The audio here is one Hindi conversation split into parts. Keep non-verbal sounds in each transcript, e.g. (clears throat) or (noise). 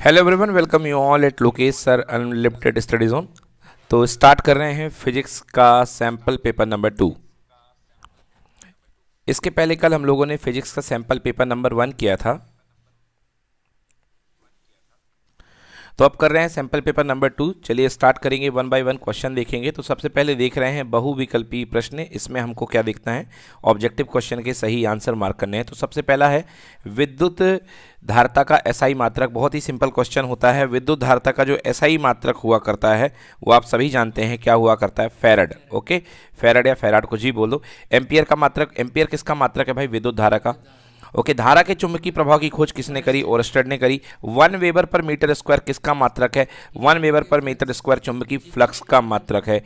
hello everyone welcome you all at Lokesh sir unlimited study zone तो स्टार्ट कर रहे हैं फिजिक्स का सैम्पल पेपर नंबर टू इसके पहले कल हम लोगों ने फिजिक्स का सैम्पल पेपर नंबर वन किया था तो अब कर रहे हैं सैम्पल पेपर नंबर टू चलिए स्टार्ट करेंगे वन बाय वन क्वेश्चन देखेंगे तो सबसे पहले देख रहे हैं बहुविकल्पी प्रश्न इसमें हमको क्या देखना है ऑब्जेक्टिव क्वेश्चन के सही आंसर मार्क करने हैं तो सबसे पहला है विद्युत धारता का एसआई मात्रक बहुत ही सिंपल क्वेश्चन होता है विद्युत धारता का जो एसआई मात्रक हुआ करता है वो आप सभी जानते हैं क्या हुआ करता है फेरड ओके फेरड या फेराड कुछ ही बोलो एम्पियर का मात्रक एम्पियर किसका मात्रक है भाई विद्युत धारा का ओके धारा के चुंबकीय प्रभाव की खोज किसने करी ओरस्टेड ने करी one weber per metre square किसका मात्रक है one weber per metre square चुंबकीय फ्लक्स का मात्रक है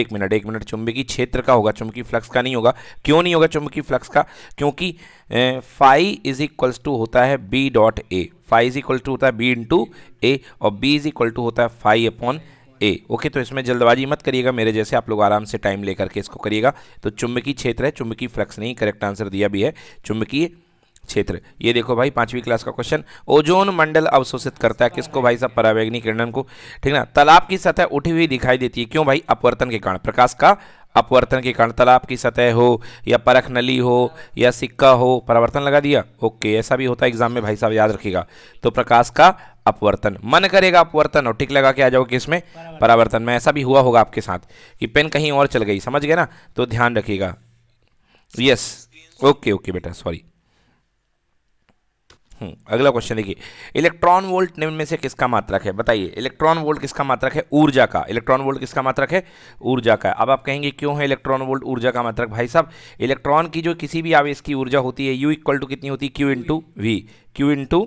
एक मिनट एक मिनट चुंबकीय क्षेत्र का होगा चुंबकीय फ्लक्स का नहीं होगा क्यों नहीं होगा चुंबकीय फ्लक्स का क्योंकि फाइव इज इक्वल्स टू होता है B dot A phi is equal to होता है बी इंटू ए और बी इज इक्वल टू होता है फाइव अपॉन ए ओके तो इसमें जल्दबाजी मत करिएगा मेरे जैसे आप लोग आराम से टाइम लेकर के इसको करिएगा तो चुंबकीय क्षेत्र है चुंबकीय फ्लक्स नहीं करेक्ट आंसर दिया भी है चुंबकीय क्षेत्र ये देखो भाई पांचवी क्लास का क्वेश्चन ओजोन मंडल अवशोषित करता है किसको भाई साहब परावैग्नी किरणन को ठीक ना तालाब की सतह उठी हुई दिखाई देती है क्यों भाई अपवर्तन के कारण प्रकाश का अपवर्तन के कारण तालाब की सतह हो या परख नली हो या सिक्का हो परावर्तन लगा दिया ओके ऐसा भी होता है एग्जाम में भाई साहब याद रखिएगा तो प्रकाश का अपवर्तन मन करेगा अपवर्तन और टिक लगा के आ जाओ कि इसमें परावर्तन में ऐसा भी हुआ होगा आपके साथ कि पेन कहीं और चल गई समझ गए ना तो ध्यान रखिएगा यस ओके ओके बेटा सॉरी हम्म, अगला क्वेश्चन देखिए इलेक्ट्रॉन वोल्ट निम्न में से किसका मात्रक है बताइए इलेक्ट्रॉन वोल्ट किसका मात्रक है ऊर्जा का इलेक्ट्रॉन वोल्ट किसका मात्रक है ऊर्जा का अब आप कहेंगे क्यों है इलेक्ट्रॉन वोल्ट ऊर्जा का मात्रक भाई साहब इलेक्ट्रॉन की जो किसी भी आवेश की ऊर्जा होती है यू इक्वल टू कितनी होती है Q into V Q into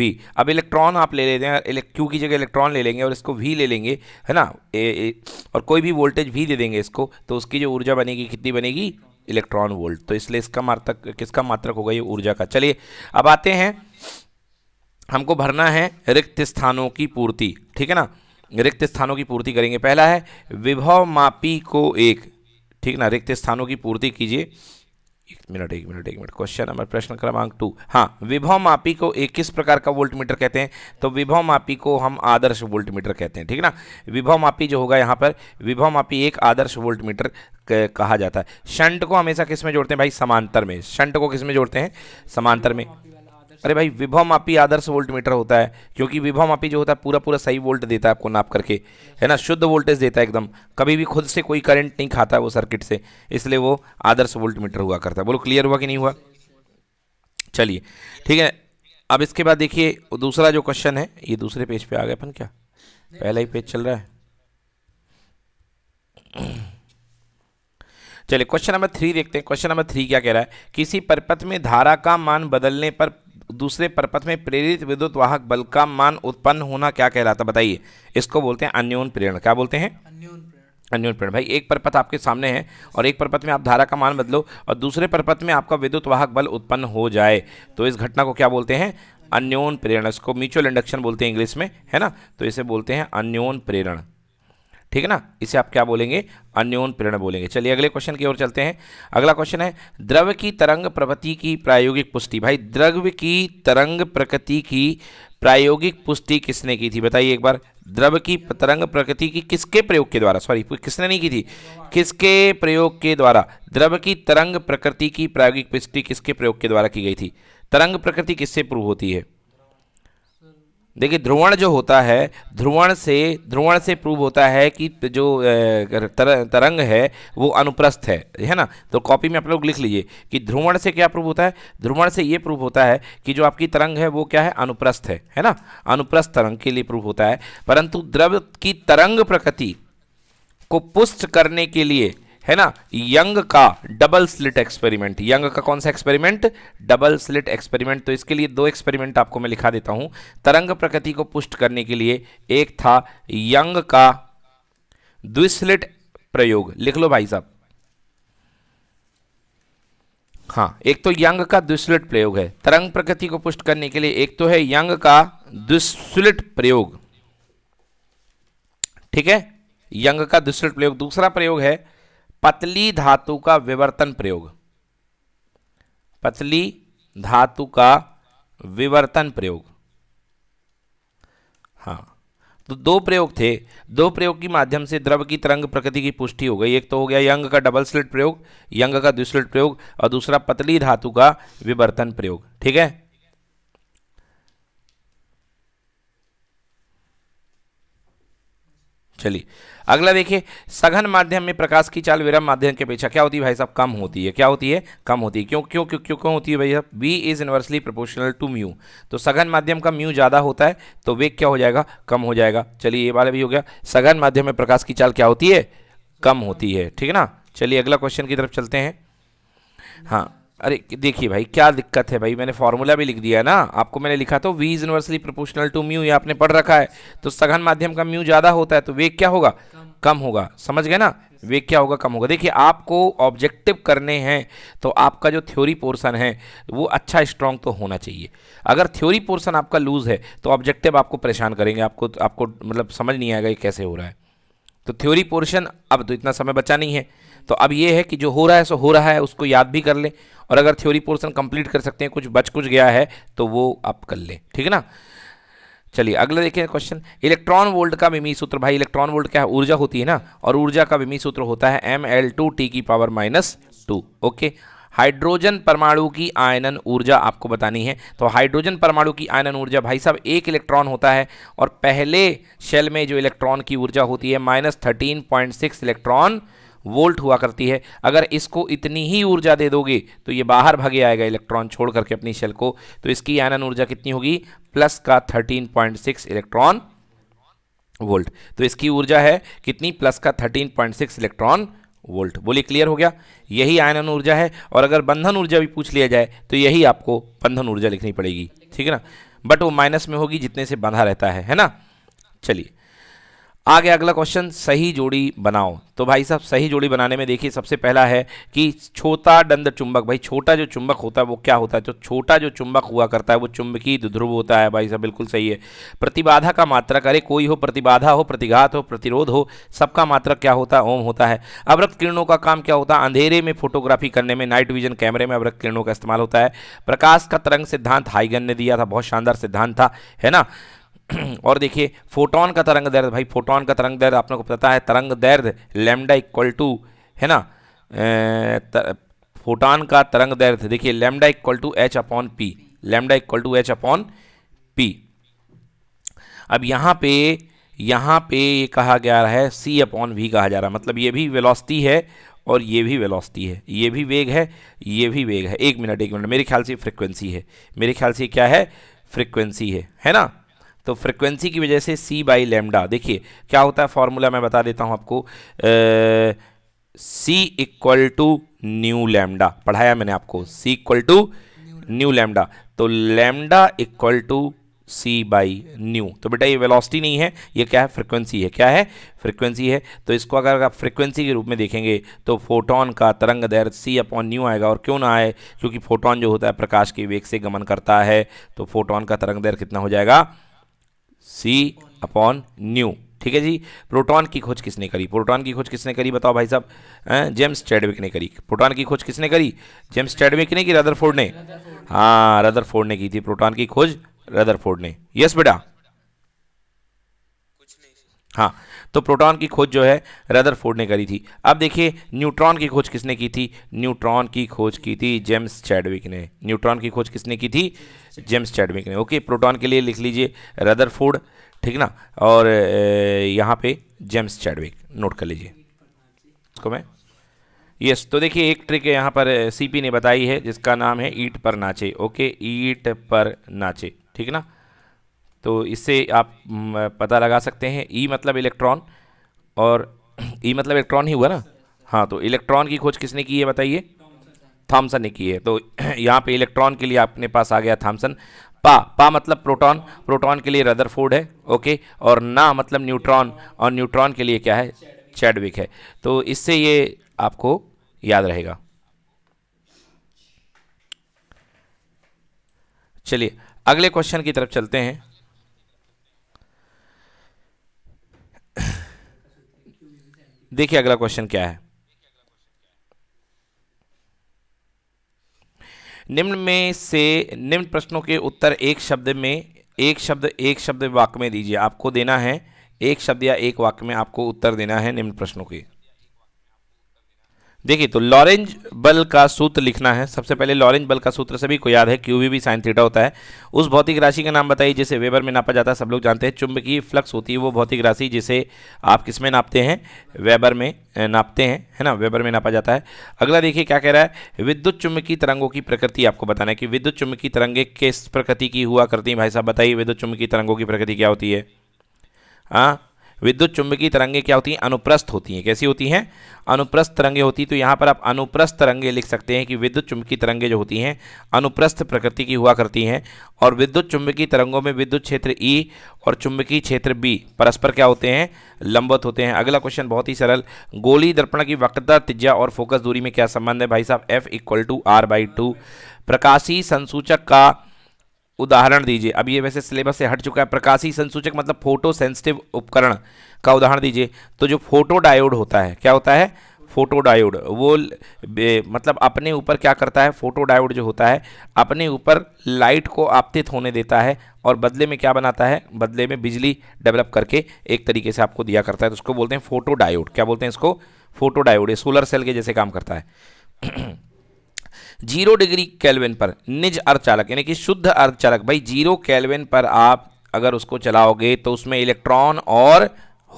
V अब इलेक्ट्रॉन आप ले लेते हैं क्यू की जगह इलेक्ट्रॉन ले लेंगे और इसको वी ले लेंगे है ना ए, ए, और कोई भी वोल्टेज वी दे देंगे इसको तो उसकी जो ऊर्जा बनेगी कितनी बनेगी इलेक्ट्रॉन वोल्ट तो इसलिए इसका मात्रक किसका मात्रक होगा ये ऊर्जा का चलिए अब आते हैं हमको भरना है रिक्त स्थानों की पूर्ति ठीक है ना रिक्त स्थानों की पूर्ति करेंगे पहला है विभव मापी को एक ठीक ना रिक्त स्थानों की पूर्ति कीजिए मिनट एक मिनट एक मिनट क्वेश्चन नंबर प्रश्न क्रमांक टू हाँ विभव मापी को एक किस प्रकार का वोल्ट मीटर कहते हैं तो विभव मापी को हम आदर्श वोल्ट मीटर कहते हैं ठीक ना विभव मापी जो होगा यहाँ पर विभव मापी एक आदर्श वोल्ट मीटर कहा जाता है शंट को हमेशा किस में जोड़ते हैं भाई समांतर में शंट को किस में जोड़ते हैं समांतर में अरे भाई विभव मापी आदर्श वोल्ट मीटर होता है क्योंकि विभव मापी जो होता है पूरा पूरा सही वोल्ट देता है आपको नाप करके है ना शुद्ध वोल्टेज देता है एकदम कभी भी खुद से कोई करंट नहीं खाता है वो सर्किट से इसलिए वो आदर्श वोल्ट मीटर हुआ करता है बोलो क्लियर हुआ कि नहीं हुआ चलिए ठीक है अब इसके बाद देखिए दूसरा जो क्वेश्चन है ये दूसरे पेज पे आ गए अपन क्या पहला ही पेज चल रहा है चलिए क्वेश्चन नंबर थ्री देखते हैं क्वेश्चन नंबर थ्री क्या कह रहा है किसी परपथ में धारा का मान बदलने पर दूसरे परपथ में प्रेरित विद्युत वाहक बल का मान उत्पन्न होना क्या कहलाता बताइए इसको बोलते हैं अन्योन प्रेरण क्या बोलते हैं अन्योन प्रेरण भाई एक परपथ आपके सामने है और एक परपथ में आप धारा का मान बदलो और दूसरे परपथ में आपका विद्युत वाहक बल उत्पन्न हो जाए तो इस घटना को क्या बोलते हैं अन्योन प्रेरण इसको म्यूचुअल इंडक्शन बोलते हैं इंग्लिश में है ना तो इसे बोलते हैं अन्योन प्रेरण ठीक है ना इसे आप क्या बोलेंगे अन्योन प्रेरण बोलेंगे चलिए अगले क्वेश्चन की ओर चलते हैं अगला क्वेश्चन है द्रव की तरंग प्रकृति की प्रायोगिक पुष्टि भाई द्रव्य की तरंग प्रकृति की प्रायोगिक पुष्टि किसने की थी बताइए एक बार द्रव की तरंग प्रकृति की किसके प्रयोग के द्वारा सॉरी किसने नहीं की थी किसके प्रयोग के द्वारा द्रव्य की तरंग प्रकृति की प्रायोगिक पुष्टि किसके प्रयोग के द्वारा की गई थी तरंग प्रकृति किससे प्रूव होती है देखिए ध्रुवण जो होता है ध्रुवण से ध्रुवण से प्रूव होता है कि जो तर, तरंग है वो अनुप्रस्थ है है ना तो कॉपी में आप लोग लिख लीजिए कि ध्रुवण से क्या प्रूव होता है ध्रुवण से ये प्रूव होता है कि जो आपकी तरंग है वो क्या है अनुप्रस्थ है है ना अनुप्रस्थ तरंग के लिए प्रूव होता है परंतु द्रव की तरंग प्रकृति को पुष्ट करने के लिए है ना यंग का डबल स्लिट एक्सपेरिमेंट यंग का कौन सा एक्सपेरिमेंट डबल स्लिट एक्सपेरिमेंट तो इसके लिए दो एक्सपेरिमेंट आपको मैं लिखा देता हूं तरंग प्रकृति को पुष्ट करने के लिए एक था यंग का द्विस्लिट प्रयोग लिख लो भाई साहब हाँ एक तो यंग का द्विस्लिट प्रयोग है तरंग प्रकृति को पुष्ट करने के लिए एक तो है यंग का द्विस्लिट प्रयोग ठीक है यंग का द्विस्लिट प्रयोग दूसरा प्रयोग है पतली धातु का विवर्तन प्रयोग पतली धातु का विवर्तन प्रयोग हाँ तो दो प्रयोग थे दो प्रयोग के माध्यम से द्रव की तरंग प्रकृति की पुष्टि हो गई एक तो हो गया यंग का डबल स्लिट प्रयोग यंग का द्विस्लिट प्रयोग और दूसरा पतली धातु का विवर्तन प्रयोग ठीक है चलिए अगला देखिए सघन माध्यम में प्रकाश की चाल विरम माध्यम के अपेक्षा क्या होती है भाई साहब कम होती है क्या होती है कम होती है क्यों क्यों क्यों क्यों क्यों होती है भाई साहब V is inversely proportional to mu तो सघन माध्यम का म्यू ज़्यादा होता है तो वेग क्या हो जाएगा कम हो जाएगा चलिए ये वाला भी हो गया सघन माध्यम में प्रकाश की चाल क्या होती है कम होती है ठीक है ना चलिए अगला क्वेश्चन की तरफ चलते हैं हाँ अरे देखिए भाई क्या दिक्कत है भाई मैंने फॉर्मूला भी लिख दिया ना आपको मैंने लिखा तो V is inversely proportional to mu ये आपने पढ़ रखा है तो सघन माध्यम का म्यू ज़्यादा होता है तो वेग क्या होगा कम, कम होगा समझ गए ना वेग क्या होगा कम होगा देखिए आपको ऑब्जेक्टिव करने हैं तो आपका जो थ्योरी पोर्सन है वो अच्छा स्ट्रांग तो होना चाहिए अगर थ्योरी पोर्सन आपका लूज़ है तो ऑब्जेक्टिव आपको परेशान करेंगे आपको आपको मतलब समझ नहीं आएगा ये कैसे हो रहा है तो थ्योरी पोर्शन अब तो इतना समय बचा नहीं है तो अब ये है कि जो हो रहा है सो हो रहा है उसको याद भी कर लें और अगर थ्योरी पोर्सन कंप्लीट कर सकते हैं कुछ बच कुछ गया है तो वो आप कर लें ठीक है ना चलिए अगला देखिए क्वेश्चन इलेक्ट्रॉन वोल्ट का विमी सूत्र भाई इलेक्ट्रॉन वोल्ट क्या है ऊर्जा होती है ना और ऊर्जा का विमी सूत्र होता है एम एल टू टी की power minus two okay hydrogen परमाणु की आयनन ऊर्जा आपको बतानी है तो हाइड्रोजन परमाणु की आयनन ऊर्जा भाई साहब एक इलेक्ट्रॉन होता है और पहले शेल में जो इलेक्ट्रॉन की ऊर्जा होती है minus thirteen point six electron volt हुआ करती है अगर इसको इतनी ही ऊर्जा दे दोगे तो ये बाहर भागे आएगा इलेक्ट्रॉन छोड़ करके अपनी शेल को तो इसकी आयनन ऊर्जा कितनी होगी प्लस का 13.6 इलेक्ट्रॉन वोल्ट तो इसकी ऊर्जा है कितनी प्लस का 13.6 इलेक्ट्रॉन वोल्ट बोलिए क्लियर हो गया यही आयनन ऊर्जा है और अगर बंधन ऊर्जा भी पूछ लिया जाए तो यही आपको बंधन ऊर्जा लिखनी पड़ेगी ठीक है ना बट वो माइनस में होगी जितने से बंधा रहता है है ना चलिए आगे अगला क्वेश्चन सही जोड़ी बनाओ तो भाई साहब सही जोड़ी बनाने में देखिए सबसे पहला है कि छोटा दंड चुंबक भाई छोटा जो चुंबक होता है वो क्या होता है तो छोटा जो चुंबक हुआ करता है वो चुंबकीय ध्रुव होता है भाई साहब बिल्कुल सही है प्रतिबाधा का मात्रक अरे कोई हो प्रतिबाधा हो प्रतिघात हो प्रतिरोध हो सबका मात्रक क्या होता है ओम होता है अवरक्त किरणों का काम क्या होता है अंधेरे में फोटोग्राफी करने में नाइट विजन कैमरे में अवरक्त किरणों का इस्तेमाल होता है प्रकाश का तरंग सिद्धांत हाइगन ने दिया था बहुत शानदार सिद्धांत था है ना (clears throat) और देखिए फोटोन का तरंग दर्द भाई फोटोन का तरंग दर्द आप लोग को पता है तरंग दर्द लेमडा इक्वल टू है ना फोटोन का तरंग दर्द देखिए lambda equal to H upon P lambda equal to H upon P अब यहाँ पे यहाँ पे ये कहा गया है सी अपॉन वी कहा जा रहा है मतलब ये भी वेलोसिटी है और ये भी वेलोसिटी है ये भी वेग है ये भी वेग है एक मिनट एक मिनट मेरे ख्याल से फ्रिक्वेंसी है मेरे ख्याल से क्या है फ्रिक्वेंसी है है ना तो फ्रिक्वेंसी की वजह से सी बाई लेमडा देखिए क्या होता है फॉर्मूला मैं बता देता हूँ आपको C equal to nu lambda पढ़ाया मैंने आपको C equal to nu lambda तो lambda equal to C by nu तो बेटा ये वेलोसिटी नहीं है ये क्या है फ्रिक्वेंसी है क्या है फ्रिक्वेंसी है तो इसको अगर आप फ्रिक्वेंसी के रूप में देखेंगे तो फोटोन का तरंग दैर सी अपॉन न्यू आएगा और क्यों ना आए क्योंकि फोटोन जो होता है प्रकाश के वेग से गमन करता है तो फोटोन का तरंग दैर कितना हो जाएगा सी अपॉन न्यू ठीक है जी प्रोटॉन की खोज किसने करी प्रोटॉन की खोज किसने करी बताओ भाई साहब जेम्स चैडविक ने करी प्रोटॉन की खोज किसने करी जेम्स चैडविक ने की रदरफोर्ड ने हाँ रदरफोर्ड ने की थी प्रोटॉन की खोज रदरफोर्ड ने यस बेटा हाँ तो प्रोटॉन की खोज जो है रदरफोर्ड ने करी थी अब देखिए न्यूट्रॉन की खोज किसने की थी न्यूट्रॉन की खोज की थी जेम्स चैडविक ने न्यूट्रॉन की खोज किसने की थी जेम्स चैडविक ने ओके प्रोटॉन के लिए लिख लीजिए रदर ठीक ना और यहाँ पे जेम्स चैडविक नोट कर लीजिए इसको मैं यस तो देखिए एक ट्रिक यहाँ पर सीपी ने बताई है जिसका नाम है ईट पर नाचे ओके ईट पर नाचे ठीक ना तो इससे आप पता लगा सकते हैं ई मतलब इलेक्ट्रॉन और ई मतलब इलेक्ट्रॉन ही हुआ ना हाँ तो इलेक्ट्रॉन की खोज किसने की है बताइए थॉमसन ने की है तो (clears throat) यहाँ पे इलेक्ट्रॉन के लिए आपने पास आ गया थॉमसन पा पा मतलब प्रोटॉन प्रोटॉन के लिए रदरफोर्ड है ओके और ना मतलब न्यूट्रॉन और न्यूट्रॉन के लिए क्या है चैडविक है तो इससे ये आपको याद रहेगा चलिए अगले क्वेश्चन की तरफ चलते हैं (clears throat) देखिए अगला क्वेश्चन क्या है निम्न में से निम्न प्रश्नों के उत्तर एक शब्द में एक शब्द एक शब्द वाक्य में दीजिए आपको देना है एक शब्द या एक वाक्य में आपको उत्तर देना है निम्न प्रश्नों के देखिए तो लॉरेंज बल का सूत्र लिखना है सबसे पहले लॉरेंज बल का सूत्र सभी को याद है Q V B sine theta होता है उस भौतिक राशि का नाम बताइए जिसे वेबर में नापा जाता है सब लोग जानते हैं चुंबकीय फ्लक्स होती है वो भौतिक राशि जिसे आप किस में नापते हैं वेबर में नापते हैं है ना वेबर में नापा जाता है अगला देखिए क्या कह रहा है विद्युत चुंबकीय तरंगों की प्रकृति आपको बताना है कि विद्युत चुंबकीय तरंगे किस प्रकृति की हुआ करती हैं भाई साहब बताइए विद्युत चुंबकीय तरंगों की प्रकृति क्या होती है हाँ विद्युत चुंबकीय तरंगे क्या होती हैं अनुप्रस्थ होती हैं कैसी होती हैं अनुप्रस्थ तरंगे होती तो यहाँ पर आप अनुप्रस्थ तरंगे लिख सकते हैं कि विद्युत चुंबकीय तरंगे जो होती हैं अनुप्रस्थ प्रकृति की हुआ करती हैं और विद्युत चुंबकीय तरंगों में विद्युत क्षेत्र ई e और चुंबकीय क्षेत्र बी परस्पर क्या होते हैं लंबवत होते हैं अगला क्वेश्चन बहुत ही सरल गोली दर्पण की वक्रता त्रिज्या और फोकस दूरी में क्या संबंध है भाई साहब F equal to R by two प्रकाशी संसूचक का उदाहरण दीजिए अब ये वैसे सिलेबस से हट चुका है प्रकाशी संसूचक मतलब फोटो सेंसिटिव उपकरण का उदाहरण दीजिए तो जो फोटो डायोड होता है क्या होता है फोटो डायोड वो मतलब अपने ऊपर क्या करता है फोटो डायोड जो होता है अपने ऊपर लाइट को आपतित होने देता है और बदले में क्या बनाता है बदले में बिजली डेवलप करके एक तरीके से आपको दिया करता है तो उसको बोलते हैं फोटो डायोड क्या बोलते हैं इसको फोटो डायोड सोलर सेल के जैसे काम करता है (clears throat) जीरो डिग्री कैलविन पर निज अर्धचालक यानी कि शुद्ध अर्धचालक भाई जीरो कैलविन पर आप अगर उसको चलाओगे तो उसमें इलेक्ट्रॉन और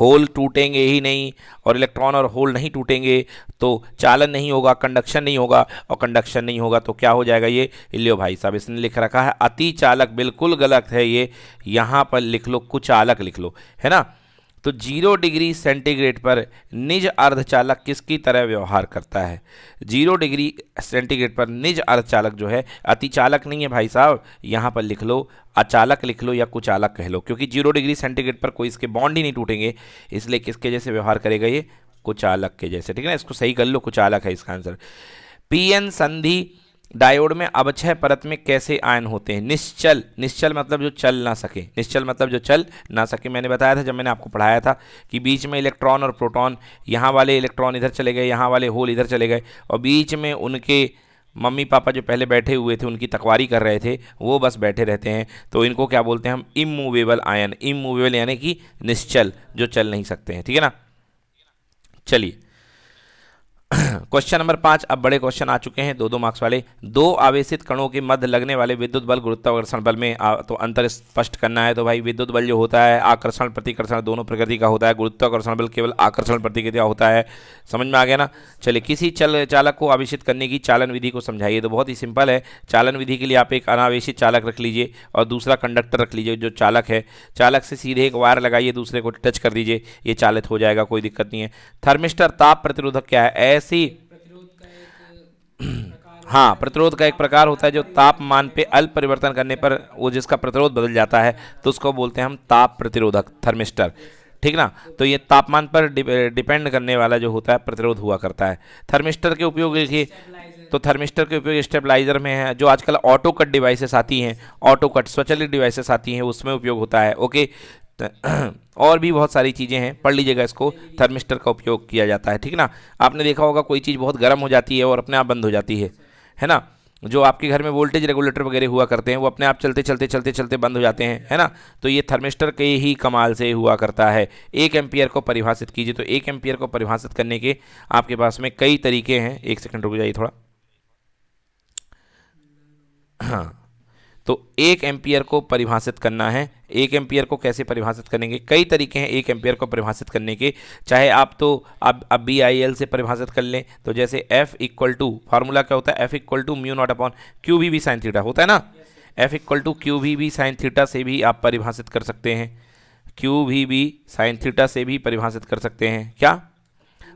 होल टूटेंगे ही नहीं और इलेक्ट्रॉन और होल नहीं टूटेंगे तो चालन नहीं होगा कंडक्शन नहीं होगा और कंडक्शन नहीं होगा तो क्या हो जाएगा ये लियो भाई साहब इसने लिख रखा है अति चालक बिल्कुल गलत है ये यहाँ पर लिख लो कुचालक लिख लो है ना तो जीरो डिग्री सेंटीग्रेड पर निज अर्धचालक किसकी तरह व्यवहार करता है जीरो डिग्री सेंटीग्रेड पर निज अर्धचालक जो है अति चालक नहीं है भाई साहब यहाँ पर लिख लो अचालक लिख लो या कुचालक कह लो क्योंकि जीरो डिग्री सेंटीग्रेड पर कोई इसके बॉन्ड ही नहीं टूटेंगे इसलिए किसके जैसे व्यवहार करेगा ये कुचालक के जैसे ठीक है ना इसको सही कर लो कुचालक है इसका आंसर पी एन संधि डायोड में अवक्षय परत में कैसे आयन होते हैं निश्चल निश्चल मतलब जो चल ना सके निश्चल मतलब जो चल ना सके मैंने बताया था जब मैंने आपको पढ़ाया था कि बीच में इलेक्ट्रॉन और प्रोटॉन यहाँ वाले इलेक्ट्रॉन इधर चले गए यहाँ वाले होल इधर चले गए और बीच में उनके मम्मी पापा जो पहले बैठे हुए थे उनकी तकवारी कर रहे थे वो बस बैठे रहते हैं तो इनको क्या बोलते हैं हम इमूवेबल आयन इमूवेबल यानी कि निश्चल जो चल नहीं सकते हैं ठीक है ना चलिए क्वेश्चन नंबर पांच अब बड़े क्वेश्चन आ चुके हैं दो दो मार्क्स वाले दो आवेशित कणों के मध्य लगने वाले विद्युत बल गुरुत्वाकर्षण बल में आ, तो अंतर स्पष्ट करना है तो भाई विद्युत बल जो होता है आकर्षण प्रतिकर्षण दोनों प्रकृति का होता है गुरुत्वाकर्षण बल केवल आकर्षण प्रतिक्रिया होता है समझ में आ गया ना चलिए किसी चल चालक को आवेशित करने की चालन विधि को समझाइए तो बहुत ही सिंपल है चालन विधि के लिए आप एक अनावेशित चालक रख लीजिए और दूसरा कंडक्टर रख लीजिए जो चालक है चालक से सीधे एक वायर लगाइए दूसरे को टच कर दीजिए ये चालित हो जाएगा कोई दिक्कत नहीं है थर्मिस्टर ताप प्रतिरोधक क्या है ऐसी हाँ प्रतिरोध का एक प्रकार होता है जो तापमान पे अल्प परिवर्तन करने पर वो जिसका प्रतिरोध बदल जाता है तो उसको बोलते हैं हम ताप प्रतिरोधक थर्मिस्टर ठीक ना तो ये तापमान पर डिपेंड करने वाला जो होता है प्रतिरोध हुआ करता है थर्मिस्टर के उपयोग देखिए तो थर्मिस्टर के उपयोग स्टेबलाइजर में है जो आजकल ऑटो कट डिवाइसेस आती हैं ऑटो कट स्वचलित डिवाइसेस आती हैं उसमें उपयोग होता है ओके तो, (clears throat) और भी बहुत सारी चीज़ें हैं पढ़ लीजिएगा इसको थर्मिस्टर का उपयोग किया जाता है ठीक ना आपने देखा होगा कोई चीज़ बहुत गर्म हो जाती है और अपने आप बंद हो जाती है है ना जो आपके घर में वोल्टेज रेगुलेटर वगैरह हुआ करते हैं वो अपने आप चलते चलते चलते चलते बंद हो जाते हैं है ना तो ये थर्मिस्टर के ही कमाल से हुआ करता है एक एम्पियर को परिभाषित कीजिए तो एक एम्पियर को परिभाषित करने के आपके पास में कई तरीके हैं एक सेकंड रुक जाइए थोड़ा (clears throat) हाँ तो एक एम्पियर को परिभाषित करना है एक एम्पियर को कैसे परिभाषित करेंगे कई तरीके हैं एक एम्पियर को परिभाषित करने के चाहे आप तो अब अब बी आई एल से परिभाषित कर लें तो जैसे एफ इक्वल टू फार्मूला क्या होता है F equal to mu nought upon Q B, V sine theta होता है ना F equal to Q B, V sine theta से भी आप परिभाषित कर सकते हैं Q B, V sine theta से भी परिभाषित कर सकते हैं क्या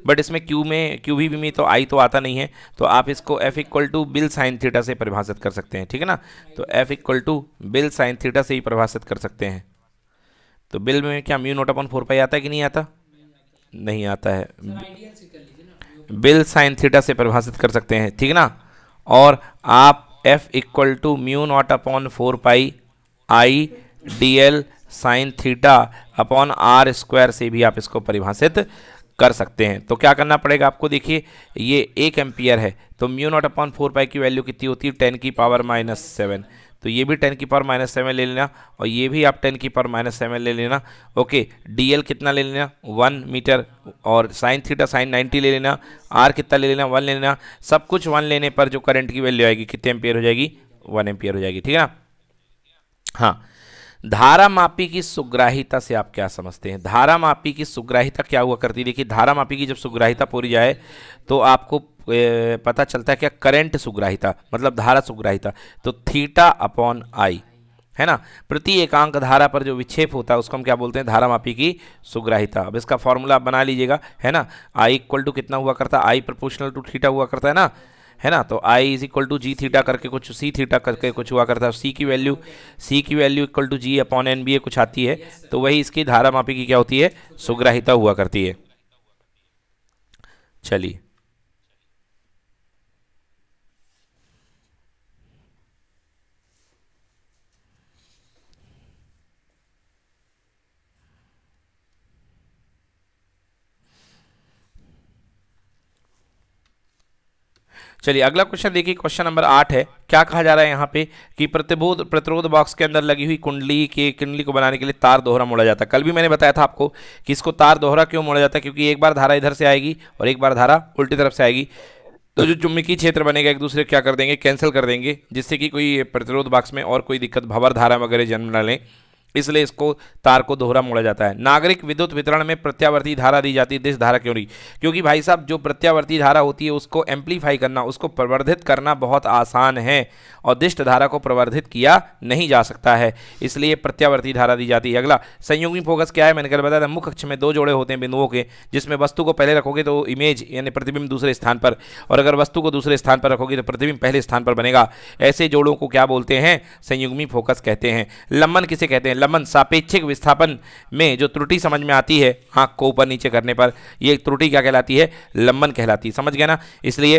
बट इसमें क्यू में क्यू भी, भी में तो आई तो आता नहीं है तो आप इसको F equal to BIL sine theta से परिभाषित कर सकते हैं ठीक है ना तो F equal to BIL sine theta से ही परिभाषित कर सकते हैं तो बिल में क्या mu nought upon four pi आता है कि नहीं आता नहीं आता है बिल साइन थीटा से परिभाषित कर सकते हैं ठीक ना और आप F equal to mu nought upon four pi I D L sine theta upon R square से भी आप इसको परिभाषित कर सकते हैं तो क्या करना पड़ेगा आपको देखिए ये एक एम्पियर है तो mu nought upon four pi की वैल्यू कितनी होती है टेन की पावर माइनस सेवन तो ये भी टेन की पावर माइनस सेवन ले लेना और ये भी आप टेन की पावर माइनस सेवन ले लेना ओके डीएल कितना ले लेना वन मीटर और साइन थीटा साइन नाइन्टी ले लेना आर कितना ले लेना वन ले लेना सब कुछ वन लेने पर जो करंट की वैल्यू आएगी कितने एम्पियर हो जाएगी वन एम्पियर हो जाएगी ठीक है ना हाँ धारा मापी की सुग्राहिता से आप क्या समझते हैं धारा मापी की सुग्राहिता क्या हुआ करती देखिए धारा मापी की जब सुग्राहिता पूरी जाए तो आपको पता चलता है क्या करंट सुग्राहिता मतलब धारा सुग्राहिता तो थीटा अपॉन आई है ना प्रति एकांक धारा पर जो विक्षेप होता है उसको हम क्या बोलते हैं धारा मापी की सुग्राहिता अब इसका फॉर्मूला आप बना लीजिएगा है ना आई इक्वल टू कितना हुआ करता है आई प्रपोर्शनल टू थीटा हुआ करता है ना है ना तो I is equal to G theta करके कुछ सी थीटा करके कुछ हुआ करता है सी की वैल्यू सी की value equal to G upon N B A कुछ आती है तो वही इसकी धारा मापी की क्या होती है सुग्राहिता हुआ करती है चलिए चलिए अगला क्वेश्चन देखिए क्वेश्चन नंबर आठ है क्या कहा जा रहा है यहाँ पे कि प्रतिबोध प्रतिरोध बॉक्स के अंदर लगी हुई कुंडली के कुंडली को बनाने के लिए तार दोहरा मोड़ा जाता है कल भी मैंने बताया था आपको कि इसको तार दोहरा क्यों मोड़ा जाता है क्योंकि एक बार धारा इधर से आएगी और एक बार धारा उल्टी तरफ से आएगी तो जो चुम्बकीय क्षेत्र बनेगा एक दूसरे क्या कर देंगे कैंसिल कर देंगे जिससे कि कोई प्रतिरोध बॉक्स में और कोई दिक्कत भवर धारा वगैरह जन्म न लें इसलिए इसको तार को दोहरा मोड़ा जाता है नागरिक विद्युत वितरण में प्रत्यावर्ती धारा दी जाती है दिश धारा क्यों नहीं क्योंकि भाई साहब जो प्रत्यावर्ती धारा होती है उसको एम्पलीफाई करना उसको प्रवर्धित करना बहुत आसान है और दिष्ट धारा को प्रवर्धित किया नहीं जा सकता है इसलिए प्रत्यावर्ती धारा दी जाती है अगला संयोगी फोकस क्या है मैंने कल बताया मुख्य अक्ष में दो जोड़े होते हैं बिंदुओं के जिसमें वस्तु को पहले रखोगे तो इमेज यानी प्रतिबिंब दूसरे स्थान पर और अगर वस्तु को दूसरे स्थान पर रखोगे तो प्रतिबिंब पहले स्थान पर बनेगा ऐसे जोड़ों को क्या बोलते हैं संयुग्मी फोकस कहते हैं लंबन किसे कहते हैं लमन सापेक्षिक विस्थापन में जो त्रुटि समझ में आती है आँख को ऊपर नीचे करने पर यह त्रुटि क्या कहलाती है लंबन कहलाती है समझ गया ना इसलिए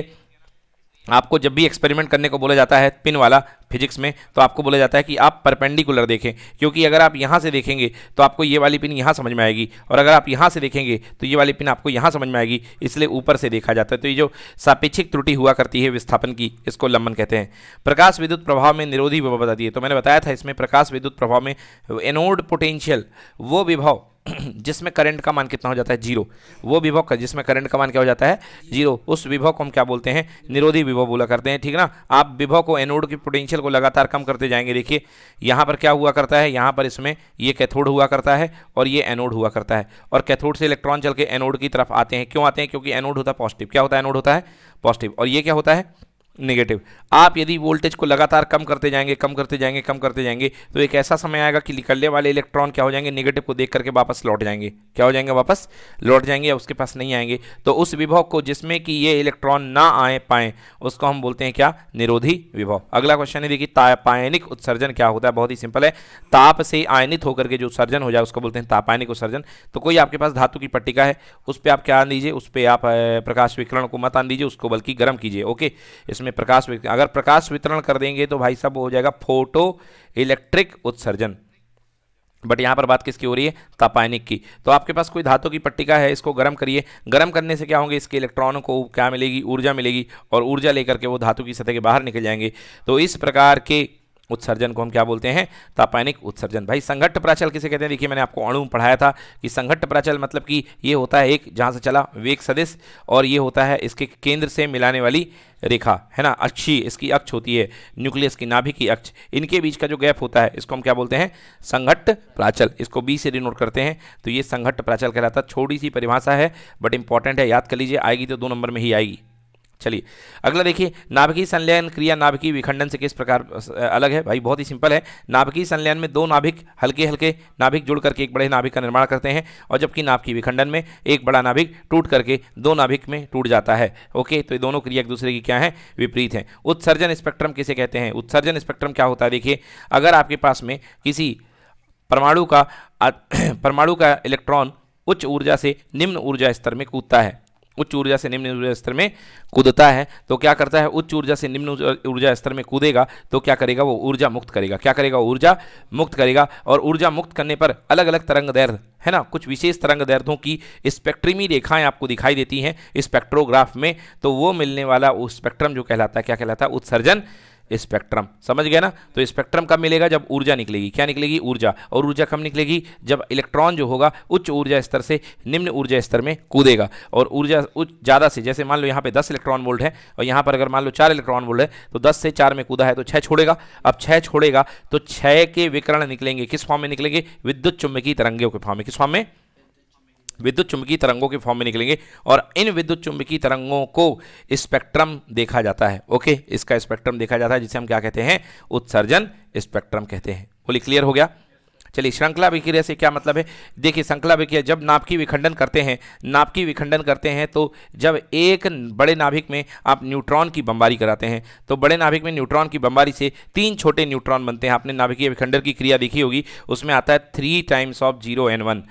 आपको जब भी एक्सपेरिमेंट करने को बोला जाता है पिन वाला फिजिक्स में तो आपको बोला जाता है कि आप परपेंडिकुलर देखें क्योंकि अगर आप यहाँ से देखेंगे तो आपको ये वाली पिन यहाँ समझ में आएगी और अगर आप यहाँ से देखेंगे तो ये वाली पिन आपको यहाँ समझ में आएगी इसलिए ऊपर से देखा जाता है तो ये जो सापेक्षिक त्रुटि हुआ करती है विस्थापन की इसको लंबन कहते हैं प्रकाश विद्युत प्रभाव में निरोधी विभव बताती है तो मैंने बताया था इसमें प्रकाश विद्युत प्रभाव में एनोड पोटेंशियल वो विभव (clears throat) जिसमें करंट का मान कितना हो जाता है जीरो वो विभव का जिसमें करंट का मान क्या हो जाता है जीरो उस विभव को हम क्या बोलते हैं निरोधी विभव बोला करते हैं ठीक ना आप विभव को एनोड की पोटेंशियल को लगातार कम करते जाएंगे देखिए यहाँ पर क्या हुआ करता है यहाँ पर इसमें ये कैथोड हुआ करता है और ये एनोड हुआ करता है और कैथोड से इलेक्ट्रॉन चल के एनोड की तरफ आते हैं क्यों आते हैं क्योंकि एनोड होता है पॉजिटिव क्या होता है एनोड होता है पॉजिटिव और ये क्या होता है नेगेटिव आप यदि वोल्टेज को लगातार कम करते जाएंगे कम करते जाएंगे कम करते जाएंगे तो एक ऐसा समय आएगा कि निकलने वाले इलेक्ट्रॉन क्या हो जाएंगे नेगेटिव को देख करके वापस लौट जाएंगे क्या हो जाएंगे वापस लौट जाएंगे या उसके पास नहीं आएंगे तो उस विभव को जिसमें कि ये इलेक्ट्रॉन ना आए पाएँ उसको हम बोलते हैं क्या निरोधी विभव अगला क्वेश्चन है देखिए तापायनिक उत्सर्जन क्या होता है बहुत ही सिंपल है ताप से आयनित होकर के जो उत्सर्जन हो जाए उसको बोलते हैं तापायनिक उत्सर्जन तो कोई आपके पास धातु की पट्टिका है उस पर आप क्या आन दीजिए उस पर आप प्रकाश विकरण को मत आन दीजिए उसको बल्कि गर्म कीजिए ओके इसमें इसमें प्रकाश अगर प्रकाश वितरण कर देंगे तो भाई साहब हो जाएगा फोटो इलेक्ट्रिक उत्सर्जन बट यहाँ पर बात किसकी हो रही है तापायनिक की तो आपके पास कोई धातु की पट्टिका है इसको गर्म करिए गर्म करने से क्या होंगे इसके इलेक्ट्रॉनों को क्या मिलेगी ऊर्जा मिलेगी और ऊर्जा लेकर के वो धातु की सतह के बाहर निकल जाएंगे तो इस प्रकार के उत्सर्जन को हम क्या बोलते हैं तापायनिक उत्सर्जन भाई संघट्ट प्राचल किसे कहते हैं देखिए मैंने आपको अणु पढ़ाया था कि संघट्ट प्राचल मतलब कि ये होता है एक जहाँ से चला वेग सदिश और ये होता है इसके केंद्र से मिलाने वाली रेखा है ना अच्छी इसकी अक्ष होती है न्यूक्लियस की नाभि की अक्ष इनके बीच का जो गैप होता है इसको हम क्या बोलते हैं संघट्ट प्राचल इसको बी से डिनोट करते हैं तो ये संघट्ट प्राचल कहलाता छोटी सी परिभाषा है बट इंपॉर्टेंट है याद कर लीजिए आएगी तो दो नंबर में ही आएगी चलिए अगला देखिए नाभिकीय संलयन क्रिया नाभिकीय विखंडन से किस प्रकार अलग है भाई बहुत ही सिंपल है नाभिकीय संलयन में दो नाभिक हल्के हल्के नाभिक जुड़ करके एक बड़े नाभिक का निर्माण करते हैं और जबकि नाभिकीय विखंडन में एक बड़ा नाभिक टूट करके दो नाभिक में टूट जाता है ओके तो ये दोनों क्रिया एक दूसरे की क्या है विपरीत है उत्सर्जन स्पेक्ट्रम किसे कहते हैं उत्सर्जन स्पेक्ट्रम क्या होता है देखिए अगर आपके पास में किसी परमाणु का (clears throat) परमाणु का इलेक्ट्रॉन उच्च ऊर्जा से निम्न ऊर्जा स्तर में कूदता है उच्च ऊर्जा से निम्न ऊर्जा स्तर में कूदता है तो क्या करता है उच्च ऊर्जा से निम्न ऊर्जा स्तर में कूदेगा तो क्या करेगा वो ऊर्जा मुक्त करेगा क्या करेगा ऊर्जा मुक्त करेगा और ऊर्जा मुक्त करने पर अलग अलग तरंग दैर्घ है ना कुछ विशेष तरंग दैर्घों की स्पेक्ट्रमी रेखाएं आपको दिखाई देती हैं स्पेक्ट्रोग्राफ में तो वो मिलने वाला स्पेक्ट्रम जो कहलाता है क्या कहलाता है उत्सर्जन स्पेक्ट्रम समझ गया ना तो स्पेक्ट्रम कब मिलेगा जब ऊर्जा निकलेगी क्या निकलेगी ऊर्जा और ऊर्जा कब निकलेगी जब इलेक्ट्रॉन जो होगा उच्च ऊर्जा स्तर से निम्न ऊर्जा स्तर में कूदेगा और ऊर्जा उच्च ज़्यादा से जैसे मान लो यहाँ पे दस इलेक्ट्रॉन वोल्ट है और यहाँ पर अगर मान लो चार इलेक्ट्रॉन वोल्ट है तो दस से चार में कूदा है तो छः छोड़ेगा अब छः छोड़ेगा तो छः के विकरण निकलेंगे किस फॉर्म में निकलेंगे विद्युत चुम्बकीय तरंगों के फॉर्म में किस फॉर्म में विद्युत चुंबकीय तरंगों के फॉर्म में निकलेंगे और इन विद्युत चुंबकीय तरंगों को स्पेक्ट्रम देखा जाता है ओके इसका स्पेक्ट्रम देखा जाता है जिसे हम क्या कहते हैं उत्सर्जन स्पेक्ट्रम कहते हैं बोली क्लियर हो गया चलिए श्रृंखला विक्रिया से क्या मतलब है देखिए श्रृंखला विक्रिया जब नाभिकीय विखंडन करते हैं नाभिकीय विखंडन करते हैं तो जब एक बड़े नाभिक में आप न्यूट्रॉन की बमबारी कराते हैं तो बड़े नाभिक में न्यूट्रॉन की बमबारी से तीन छोटे न्यूट्रॉन बनते हैं आपने नाभिकीय विखंडन की क्रिया देखी होगी उसमें आता है three times of zero N one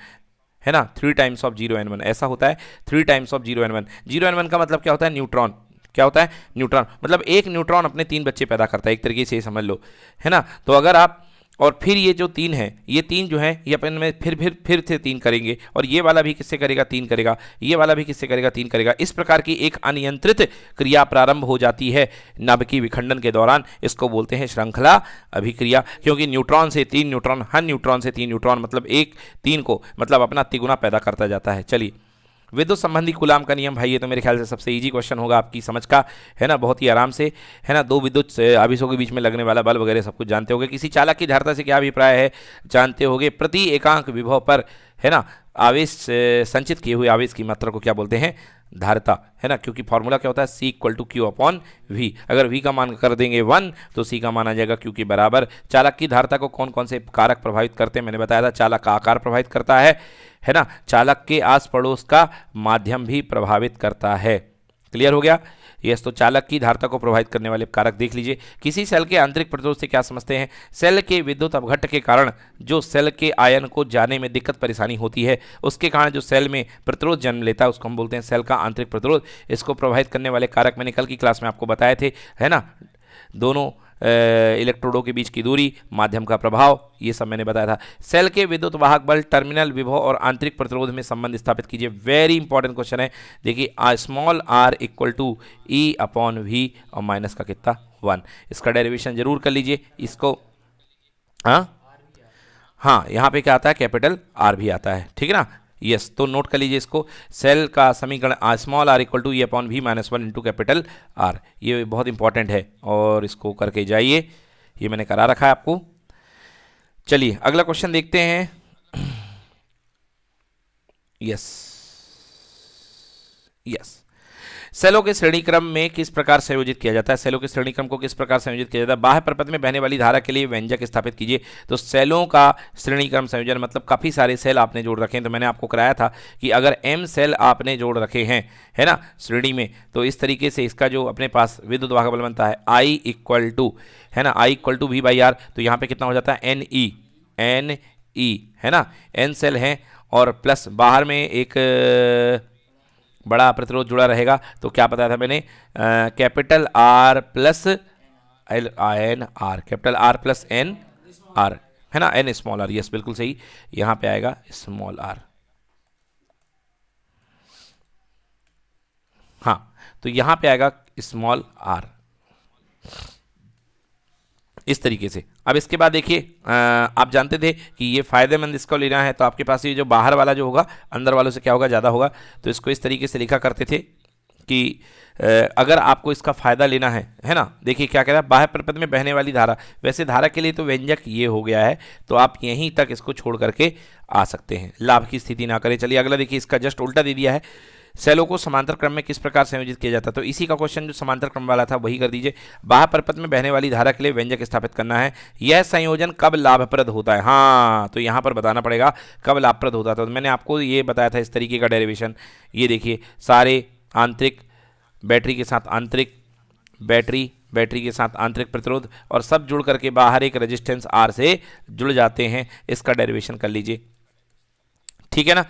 है ना three times of zero N one ऐसा होता है three times of zero N one zero N one का मतलब क्या होता है न्यूट्रॉन क्या होता है न्यूट्रॉन मतलब एक न्यूट्रॉन अपने तीन बच्चे पैदा करता है एक तरीके से समझ लो है ना तो अगर आप और फिर ये जो तीन है ये तीन जो है ये अपन में फिर फिर फिर से तीन करेंगे और ये वाला भी किससे करेगा तीन करेगा ये वाला भी किससे करेगा तीन करेगा इस प्रकार की एक अनियंत्रित क्रिया प्रारंभ हो जाती है नाभिकीय विखंडन के दौरान इसको बोलते हैं श्रृंखला अभिक्रिया क्योंकि न्यूट्रॉन से तीन न्यूट्रॉन हर न्यूट्रॉन से तीन न्यूट्रॉन मतलब एक तीन को मतलब अपना तिगुना पैदा करता जाता है चलिए विद्युत संबंधी गुलाम का नियम भाई ये तो मेरे ख्याल से सबसे ईजी क्वेश्चन होगा आपकी समझ का है ना बहुत ही आराम से है ना दो विद्युत आविशों के बीच में लगने वाला बल वगैरह सब कुछ जानते हो किसी चालक की धारता से क्या अभिप्राय है जानते हो प्रति एकांक विभव पर है ना आवेश संचित किए हुए आवेश की मात्रा को क्या बोलते हैं धारता है ना क्योंकि फॉर्मूला क्या होता है C equal to Q upon V अगर वी का मान कर देंगे वन तो सी का मान आ जाएगा क्योंकि बराबर चालक की धारता को कौन कौन से कारक प्रभावित करते हैं मैंने बताया था चालक का आकार प्रभावित करता है है ना चालक के आस पड़ोस का माध्यम भी प्रभावित करता है क्लियर हो गया यस तो चालक की धारता को प्रभावित करने वाले कारक देख लीजिए किसी सेल के आंतरिक प्रतिरोध से क्या समझते हैं सेल के विद्युत अवघट के कारण जो सेल के आयन को जाने में दिक्कत परेशानी होती है उसके कारण जो सेल में प्रतिरोध जन्म लेता है उसको हम बोलते हैं सेल का आंतरिक प्रतिरोध इसको प्रभावित करने वाले कारक मैंने कल की क्लास में आपको बताए थे है ना दोनों इलेक्ट्रोडों के बीच की दूरी माध्यम का प्रभाव ये सब मैंने बताया था सेल के विद्युत वाहक बल टर्मिनल विभव और आंतरिक प्रतिरोध में संबंध स्थापित कीजिए वेरी इंपॉर्टेंट क्वेश्चन है देखिए small R equal to E upon V और माइनस का कितना वन इसका डेरिवेशन जरूर कर लीजिए इसको हाँ हाँ यहाँ पे क्या आता है कैपिटल आर भी आता है ठीक है ना यस तो नोट कर लीजिए इसको सेल का समीकरण R small R equal to E upon V minus one into capital R ये बहुत इंपॉर्टेंट है और इसको करके जाइए ये मैंने करा रखा है आपको चलिए अगला क्वेश्चन देखते हैं यस यस सेलों के श्रेणी क्रम में किस प्रकार संयोजित किया जाता है सेलों के श्रेणी क्रम को किस प्रकार संयोजित किया जाता है बाह्य परपथ में बहने वाली धारा के लिए व्यंजक स्थापित कीजिए तो सेलों का श्रेणी क्रम संयोजन मतलब काफ़ी सारे सेल आपने जोड़ रखे हैं तो मैंने आपको कराया था कि अगर एम सेल आपने जोड़ रखे हैं है ना श्रेणी में तो इस तरीके से इसका जो अपने पास विद्युत वाहक बल बनता है आई इक्वल टू है ना I equal to V by R तो यहाँ पे कितना हो जाता है एन ई एन ई है ना एन सेल है और प्लस बाहर में एक बड़ा प्रतिरोध जुड़ा रहेगा तो क्या बताया था मैंने capital R plus L I N R capital R plus N R है ना एन स्मॉल आर यस बिल्कुल सही यहां पे आएगा स्मॉल आर हाँ तो यहां पे आएगा स्मॉल आर इस तरीके से अब इसके बाद देखिए आप जानते थे कि ये फ़ायदेमंद इसको लेना है तो आपके पास ये जो बाहर वाला जो होगा अंदर वालों से क्या होगा ज़्यादा होगा तो इसको इस तरीके से लिखा करते थे कि अगर आपको इसका फ़ायदा लेना है है ना देखिए क्या कह रहा है बाह्य प्रपद में बहने वाली धारा वैसे धारा के लिए तो व्यंजक ये हो गया है तो आप यहीं तक इसको छोड़ करके आ सकते हैं लाभ की स्थिति ना करें चलिए अगला देखिए इसका जस्ट उल्टा दे दिया है सेलों को समांतर क्रम में किस प्रकार संयोजित किया जाता है तो इसी का क्वेश्चन जो समांतर क्रम वाला था वही कर दीजिए बाह परपथ में बहने वाली धारा के लिए व्यंजक स्थापित करना है यह संयोजन कब लाभप्रद होता है हाँ तो यहाँ पर बताना पड़ेगा कब लाभप्रद होता था तो मैंने आपको ये बताया था इस तरीके का डेरिवेशन ये देखिए सारे आंतरिक बैटरी के साथ आंतरिक बैटरी बैटरी के साथ आंतरिक प्रतिरोध और सब जुड़ करके बाहर एक रेजिस्टेंस आर से जुड़ जाते हैं इसका डेरिवेशन कर लीजिए ठीक है ना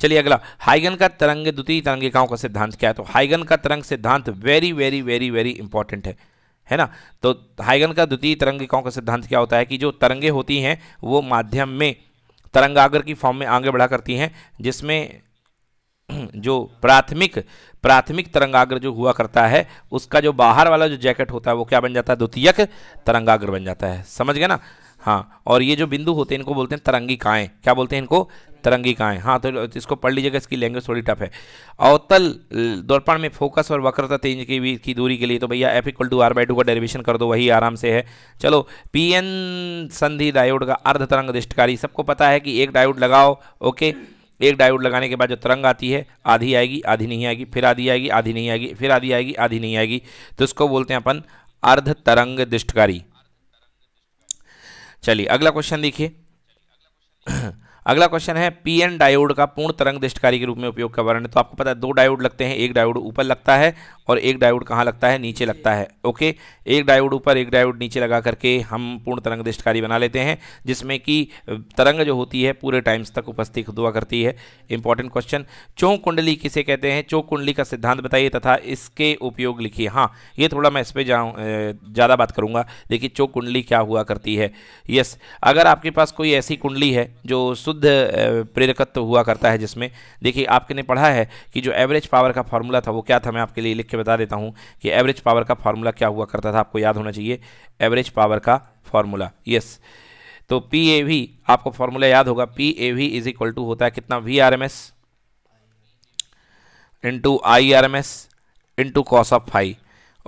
चलिए अगला हाइगन का तरंग द्वितीय तरंगिकाओं का सिद्धांत क्या है तो हाइगन का तरंग सिद्धांत very very very very important है है ना तो हाइगन का द्वितीय तरंगिकाओं का सिद्धांत क्या होता है कि जो तरंगे होती हैं वो माध्यम में तरंगागर की फॉर्म में आगे बढ़ा करती हैं जिसमें (clears throat) जो प्राथमिक प्राथमिक तरंगाग्र जो हुआ करता है उसका जो बाहर वाला जो जैकेट होता है वो क्या बन जाता है द्वितीयक तरंगाग्र बन जाता है समझ गए ना हाँ और ये जो बिंदु होते हैं इनको बोलते हैं तरंगी काएँ क्या बोलते हैं इनको तरंगी काएँ हाँ तो इसको पढ़ लीजिएगा इसकी लैंग्वेज थोड़ी टफ है अवतल दर्पण में फोकस और वक्रता तेज की भी की दूरी के लिए तो भैया F equal to R by two का डेरिवेशन कर दो वही आराम से है चलो पी एन संधि डायोड का अर्ध तरंग दृष्टकारी सबको पता है कि एक डायोड लगाओ ओके एक डायोड लगाने के बाद जो तरंग आती है आधी आएगी आधी नहीं आएगी फिर आधी आएगी आधी नहीं आएगी फिर आधी आएगी आधी नहीं आएगी तो इसको बोलते हैं अपन अर्ध तरंग दृष्टकारी चलिए अगला क्वेश्चन देखिए अगला क्वेश्चन है पीएन डायोड का पूर्ण तरंग दृष्टकारी के रूप में उपयोग का वर्णन तो आपको पता है दो डायोड लगते हैं एक डायोड ऊपर लगता है और एक डायोड कहाँ लगता है नीचे लगता है ओके एक डायोड ऊपर एक डायोड नीचे लगा करके हम पूर्ण तरंग दृष्टकारी बना लेते हैं जिसमें कि तरंग जो होती है पूरे टाइम्स तक उपस्थित हुआ करती है इंपॉर्टेंट क्वेश्चन चौक कुंडली किसे कहते हैं चौक कुंडली का सिद्धांत बताइए तथा इसके उपयोग लिखिए हाँ ये थोड़ा मैं इस पर जाऊँ ज़्यादा बात करूँगा देखिए चौक कुंडली क्या हुआ करती है यस अगर आपके पास कोई ऐसी कुंडली है जो शुद्ध शुद्ध प्रेरकत्व हुआ करता है जिसमें देखिए आपके ने पढ़ा है कि जो एवरेज पावर का फार्मूला था वो क्या था मैं आपके लिए लिख के बता देता हूँ कि एवरेज पावर का फार्मूला क्या हुआ करता था आपको याद होना चाहिए एवरेज पावर का फार्मूला यस तो पी ए वी आपको फार्मूला याद होगा P A V is equal to होता है कितना V R M S into I R M S into cos of five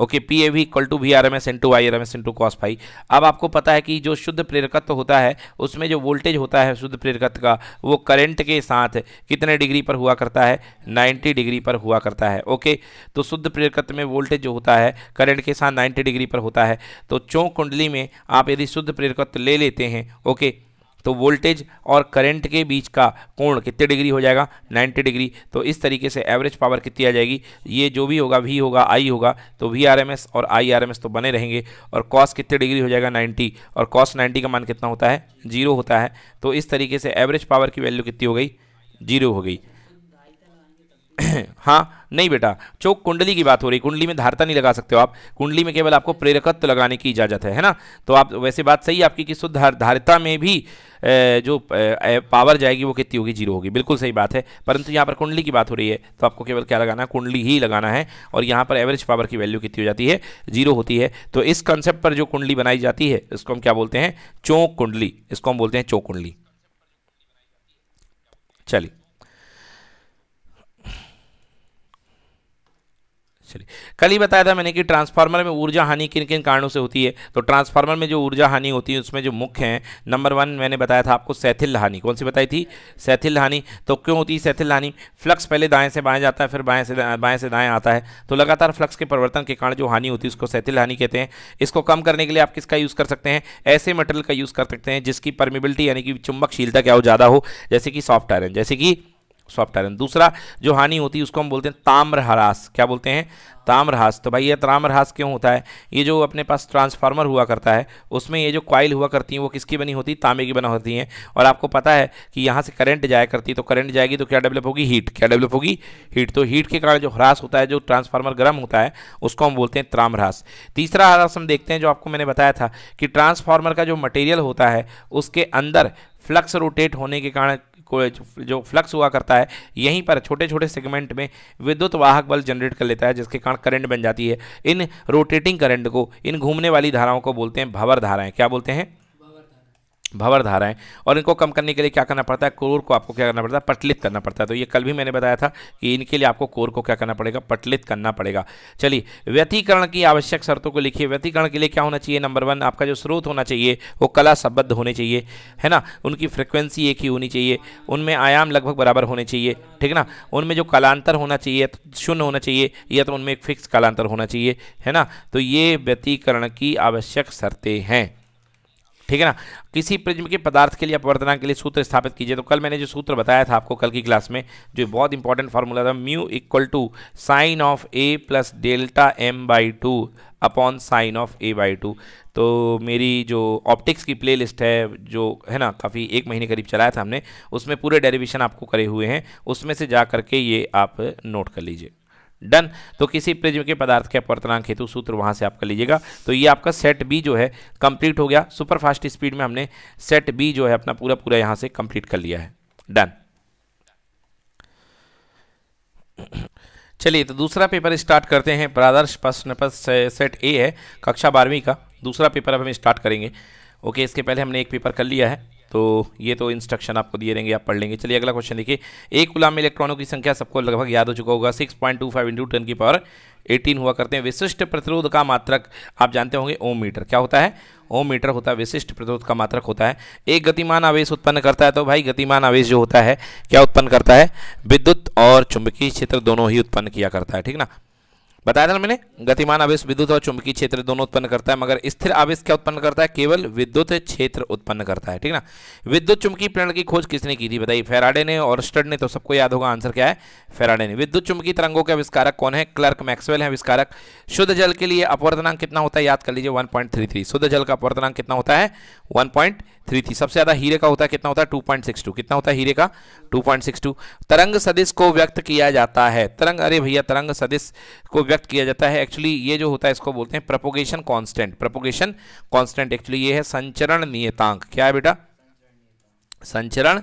okay P A V equal to V R M S into Y R M S into cos phi अब आपको पता है कि जो शुद्ध प्रेरकत्व होता है उसमें जो वोल्टेज होता है शुद्ध प्रेरकत्व का वो करंट के साथ कितने डिग्री पर हुआ करता है 90 डिग्री पर हुआ करता है ओके तो शुद्ध प्रेरकत्व में वोल्टेज जो होता है करंट के साथ 90 डिग्री पर होता है तो चौं कुंडली में आप यदि शुद्ध प्रेरकत्व ले लेते हैं ओके तो वोल्टेज और करंट के बीच का कोण कितने डिग्री हो जाएगा 90 डिग्री तो इस तरीके से एवरेज पावर कितनी आ जाएगी ये जो भी होगा वी होगा आई होगा तो वी आर एम एस और आई आर एम एस तो बने रहेंगे और कॉस कितने डिग्री हो जाएगा 90 और कॉस 90 का मान कितना होता है जीरो होता है तो इस तरीके से एवरेज पावर की वैल्यू कितनी हो गई जीरो हो गई (coughs) हाँ नहीं बेटा चौक कुंडली की बात हो रही कुंडली में धारता नहीं लगा सकते हो आप कुंडली में केवल आपको प्रेरकत्व लगाने की इजाज़त है है ना तो आप वैसे बात सही आपकी कि शुद्ध धारिता में भी जो पावर जाएगी वो कितनी होगी जीरो होगी बिल्कुल सही बात है परंतु यहाँ पर कुंडली की बात हो रही है तो आपको केवल क्या लगाना है कुंडली ही लगाना है और यहाँ पर एवरेज पावर की वैल्यू कितनी हो जाती है जीरो होती है तो इस कंसेप्ट पर जो कुंडली बनाई जाती है इसको हम क्या बोलते हैं चौक कुंडली इसको हम बोलते हैं चौक कुंडली चलिए चलिए कल ही बताया था मैंने कि ट्रांसफार्मर में ऊर्जा हानि किन किन कारणों से होती है तो ट्रांसफार्मर में जो ऊर्जा हानि होती है उसमें जो मुख्य हैं नंबर वन मैंने बताया था आपको सैथिल हानि कौन सी बताई थी सैथिल हानि तो क्यों होती है सैथिल हानि फ्लक्स पहले दाएँ से बाएँ जाता है फिर बाएँ से बाएँ से दाएँ आता है तो लगातार फ्लक्स के परिवर्तन के कारण जो हानि होती है उसको सैथिल हानि कहते हैं इसको कम करने के लिए आप किसका यूज़ कर सकते हैं ऐसे मटेरियल का यूज़ कर सकते हैं जिसकी परमिबिलिटी यानी कि चुंबकशीलता क्या हो ज़्यादा हो जैसे कि सॉफ्ट आयरन जैसे कि सॉफ्ट आयरन दूसरा जो हानि होती है उसको हम बोलते हैं ह्रास क्या बोलते हैं ताम्रहास तो भाई ये ताम्रहास क्यों होता है ये जो अपने पास ट्रांसफार्मर हुआ करता है उसमें ये जो क्वाइल हुआ करती हैं वो किसकी बनी होती है तांबे की बना होती हैं और आपको पता है कि यहाँ से करंट जाया करती है तो करंट जाएगी तो क्या डेवलप होगी हीट क्या डेवलप होगी हीट तो हीट के कारण जो ह्रास होता है जो ट्रांसफार्मर गर्म होता है उसको हम बोलते हैं ताम्रहास तीसरा ह्रास हम देखते हैं जो आपको मैंने बताया था कि ट्रांसफार्मर का जो मटेरियल होता है उसके अंदर फ्लक्स रोटेट होने के कारण जो फ्लक्स हुआ करता है यहीं पर छोटे छोटे सेगमेंट में विद्युत वाहक बल जनरेट कर लेता है जिसके कारण करंट बन जाती है इन रोटेटिंग करंट को इन घूमने वाली धाराओं को बोलते हैं भवर धाराएं क्या बोलते हैं भंवर धाराएं और इनको कम करने के लिए क्या करना पड़ता है कोर को आपको क्या करना पड़ता है पटलित करना पड़ता है तो ये कल भी मैंने बताया था कि इनके लिए आपको कोर को क्या करना पड़ेगा पटलित करना पड़ेगा चलिए व्यतीकरण की आवश्यक शर्तों को लिखिए व्यतीकरण के लिए क्या होना चाहिए नंबर वन आपका जो स्रोत होना चाहिए वो कला सबद्ध होने चाहिए है ना उनकी फ्रिक्वेंसी एक ही होनी चाहिए उनमें आयाम लगभग बराबर होने चाहिए ठीक ना उनमें जो कलांतर होना चाहिए शून्य होना चाहिए या तो उनमें एक फिक्स कलांतर होना चाहिए है ना तो ये व्यतीकरण की आवश्यक शर्तें हैं ठीक है ना किसी प्रिज्म के पदार्थ के लिए अपवर्तना के लिए सूत्र स्थापित कीजिए तो कल मैंने जो सूत्र बताया था आपको कल की क्लास में जो बहुत इंपॉर्टेंट फार्मूला था mu equal to sine of A plus delta M by two upon sine of A by two तो मेरी जो ऑप्टिक्स की प्लेलिस्ट है जो है ना काफ़ी एक महीने करीब चलाया था हमने उसमें पूरे डेरिवेशन आपको करे हुए हैं उसमें से जा करके ये आप नोट कर लीजिए डन तो किसी प्रिज्म के पदार्थ के अपवर्तनांक हेतु सूत्र वहां से आप कर लीजिएगा तो ये आपका सेट बी जो है कंप्लीट हो गया सुपर फास्ट स्पीड में हमने सेट बी जो है अपना पूरा पूरा यहां से कंप्लीट कर लिया है डन चलिए तो दूसरा पेपर स्टार्ट करते हैं प्रादर्श प्रश्न पत्र सेट ए है कक्षा बारहवीं का दूसरा पेपर अब हम स्टार्ट करेंगे ओके इसके पहले हमने एक पेपर कर लिया है तो ये तो इंस्ट्रक्शन आपको दिए रहेंगे आप पढ़ लेंगे चलिए अगला क्वेश्चन देखिए एक गुलाम इलेक्ट्रॉनों की संख्या सबको लगभग याद हो चुका होगा six point two five into ten की पावर एटीन हुआ करते हैं विशिष्ट प्रतिरोध का मात्रक आप जानते होंगे ओम मीटर क्या होता है ओम मीटर होता है विशिष्ट प्रतिरोध का मात्रक होता है एक गतिमान आवेश उत्पन्न करता है तो भाई गतिमान आवेश जो होता है क्या उत्पन्न करता है विद्युत और चुंबकीय क्षेत्र दोनों ही उत्पन्न किया करता है ठीक ना बताया था मैंने गतिमान आवेश विद्युत और चुंबकीय क्षेत्र दोनों उत्पन्न करता है मगर स्थिर आवेश क्या उत्पन्न करता है केवल विद्युत क्षेत्र उत्पन्न करता है ठीक ना विद्युत चुंबकीय प्रेरण की खोज किसने की थी बताइए फेराडे ने और स्टड ने तो सबको याद होगा आंसर क्या है फेराडे ने विद्युत चुंबकीय तरंगों के आविष्कारक कौन है क्लर्क मैक्सवेल है आविष्कारक शुद्ध जल के लिए अपवर्तनांक कितना होता है याद कर लीजिए वन शुद्ध जल का अपवर्तनांक कितना होता है वन थ्री थी सबसे ज़्यादा हीरे का होता है कितना होता है टू पॉइंट सिक्स टू कितना होता है हीरे का टू पॉइंट सिक्स टू तरंग सदिश को व्यक्त किया जाता है तरंग अरे भैया तरंग सदिश को व्यक्त किया जाता है एक्चुअली ये जो होता है इसको बोलते हैं propagation constant propagation constant actually ये है संचरण नियतांक क्या है बेटा संचरण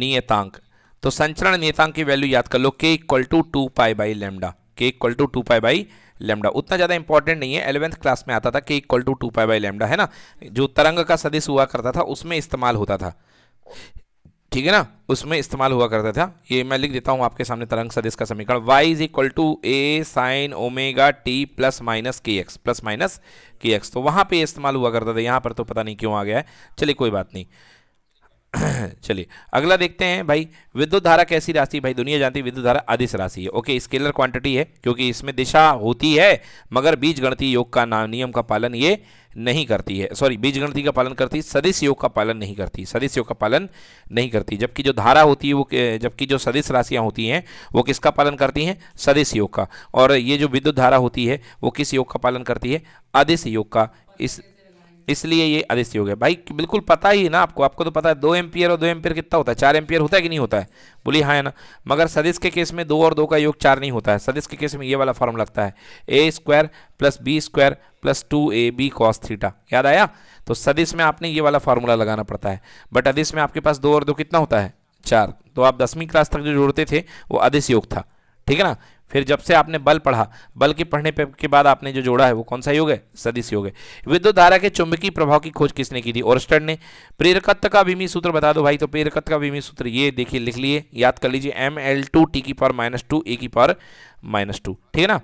नियतांक तो संचरण नियतांक की वैल्यू याद कर लो K equal to two pi by lambda K equal to two pi by lambda उतना ज़्यादा इंपॉर्टेंट नहीं है एलेवेंथ क्लास में आता था कि equal to two pi by lambda है ना जो तरंग का सदिश हुआ करता था उसमें इस्तेमाल होता था ठीक है ना उसमें इस्तेमाल हुआ करता था ये मैं लिख देता हूँ आपके सामने तरंग सदिश का समीकरण y is equal to A sine omega T plus minus K X plus minus K X तो वहाँ पे इस्तेमाल हुआ करता था यहाँ पर तो पता नहीं क्यों आ गया है चलिए कोई बात नहीं (clears throat) चलिए अगला देखते हैं भाई विद्युत धारा कैसी राशि भाई दुनिया जानती है विद्युत धारा आदिश राशि है ओके स्केलर क्वांटिटी है क्योंकि इसमें दिशा होती है मगर बीज गणती योग का नाम नियम का पालन ये नहीं करती है सॉरी बीज गणती का पालन करती सदिश योग का पालन नहीं करती सदिश योग का पालन नहीं करती जबकि जो धारा होती है वो जबकि जो सदिश राशियाँ होती हैं वो किसका पालन करती हैं सदिश योग का और ये जो विद्युत धारा होती है वो किस योग का पालन करती है अधिस योग का इस इसलिए ये अदिश योग है भाई बिल्कुल पता ही ना आपको आपको तो पता है दो एम्पियर और दो एम्पियर कितना होता है चार एम्पियर होता है कि नहीं होता है बोलिए हाँ है ना मगर सदिश के केस में दो और दो का योग चार नहीं होता है सदिश के केस में ये वाला फॉर्म लगता है A square plus B square plus two A B cos theta याद आया तो सदिश में आपने ये वाला फार्मूला लगाना पड़ता है बट अदिश में आपके पास दो और दो कितना होता है चार तो आप दसवीं क्लास तक जो जोड़ते थे वो अदिश योग था ठीक है ना फिर जब से आपने बल पढ़ा बल के पढ़ने पे के बाद आपने जो जोड़ा है वो कौन सा योग है सदिश योग है विद्युत धारा के चुंबकीय प्रभाव की खोज किसने की थी ओरस्टन ने प्रेरकत्व का विमी सूत्र बता दो भाई तो प्रेरकत्व का विमी सूत्र ये देखिए लिख लिए याद कर लीजिए एम एल टू टी की पावर माइनस टू ए की पावर माइनस टू ठीक है ना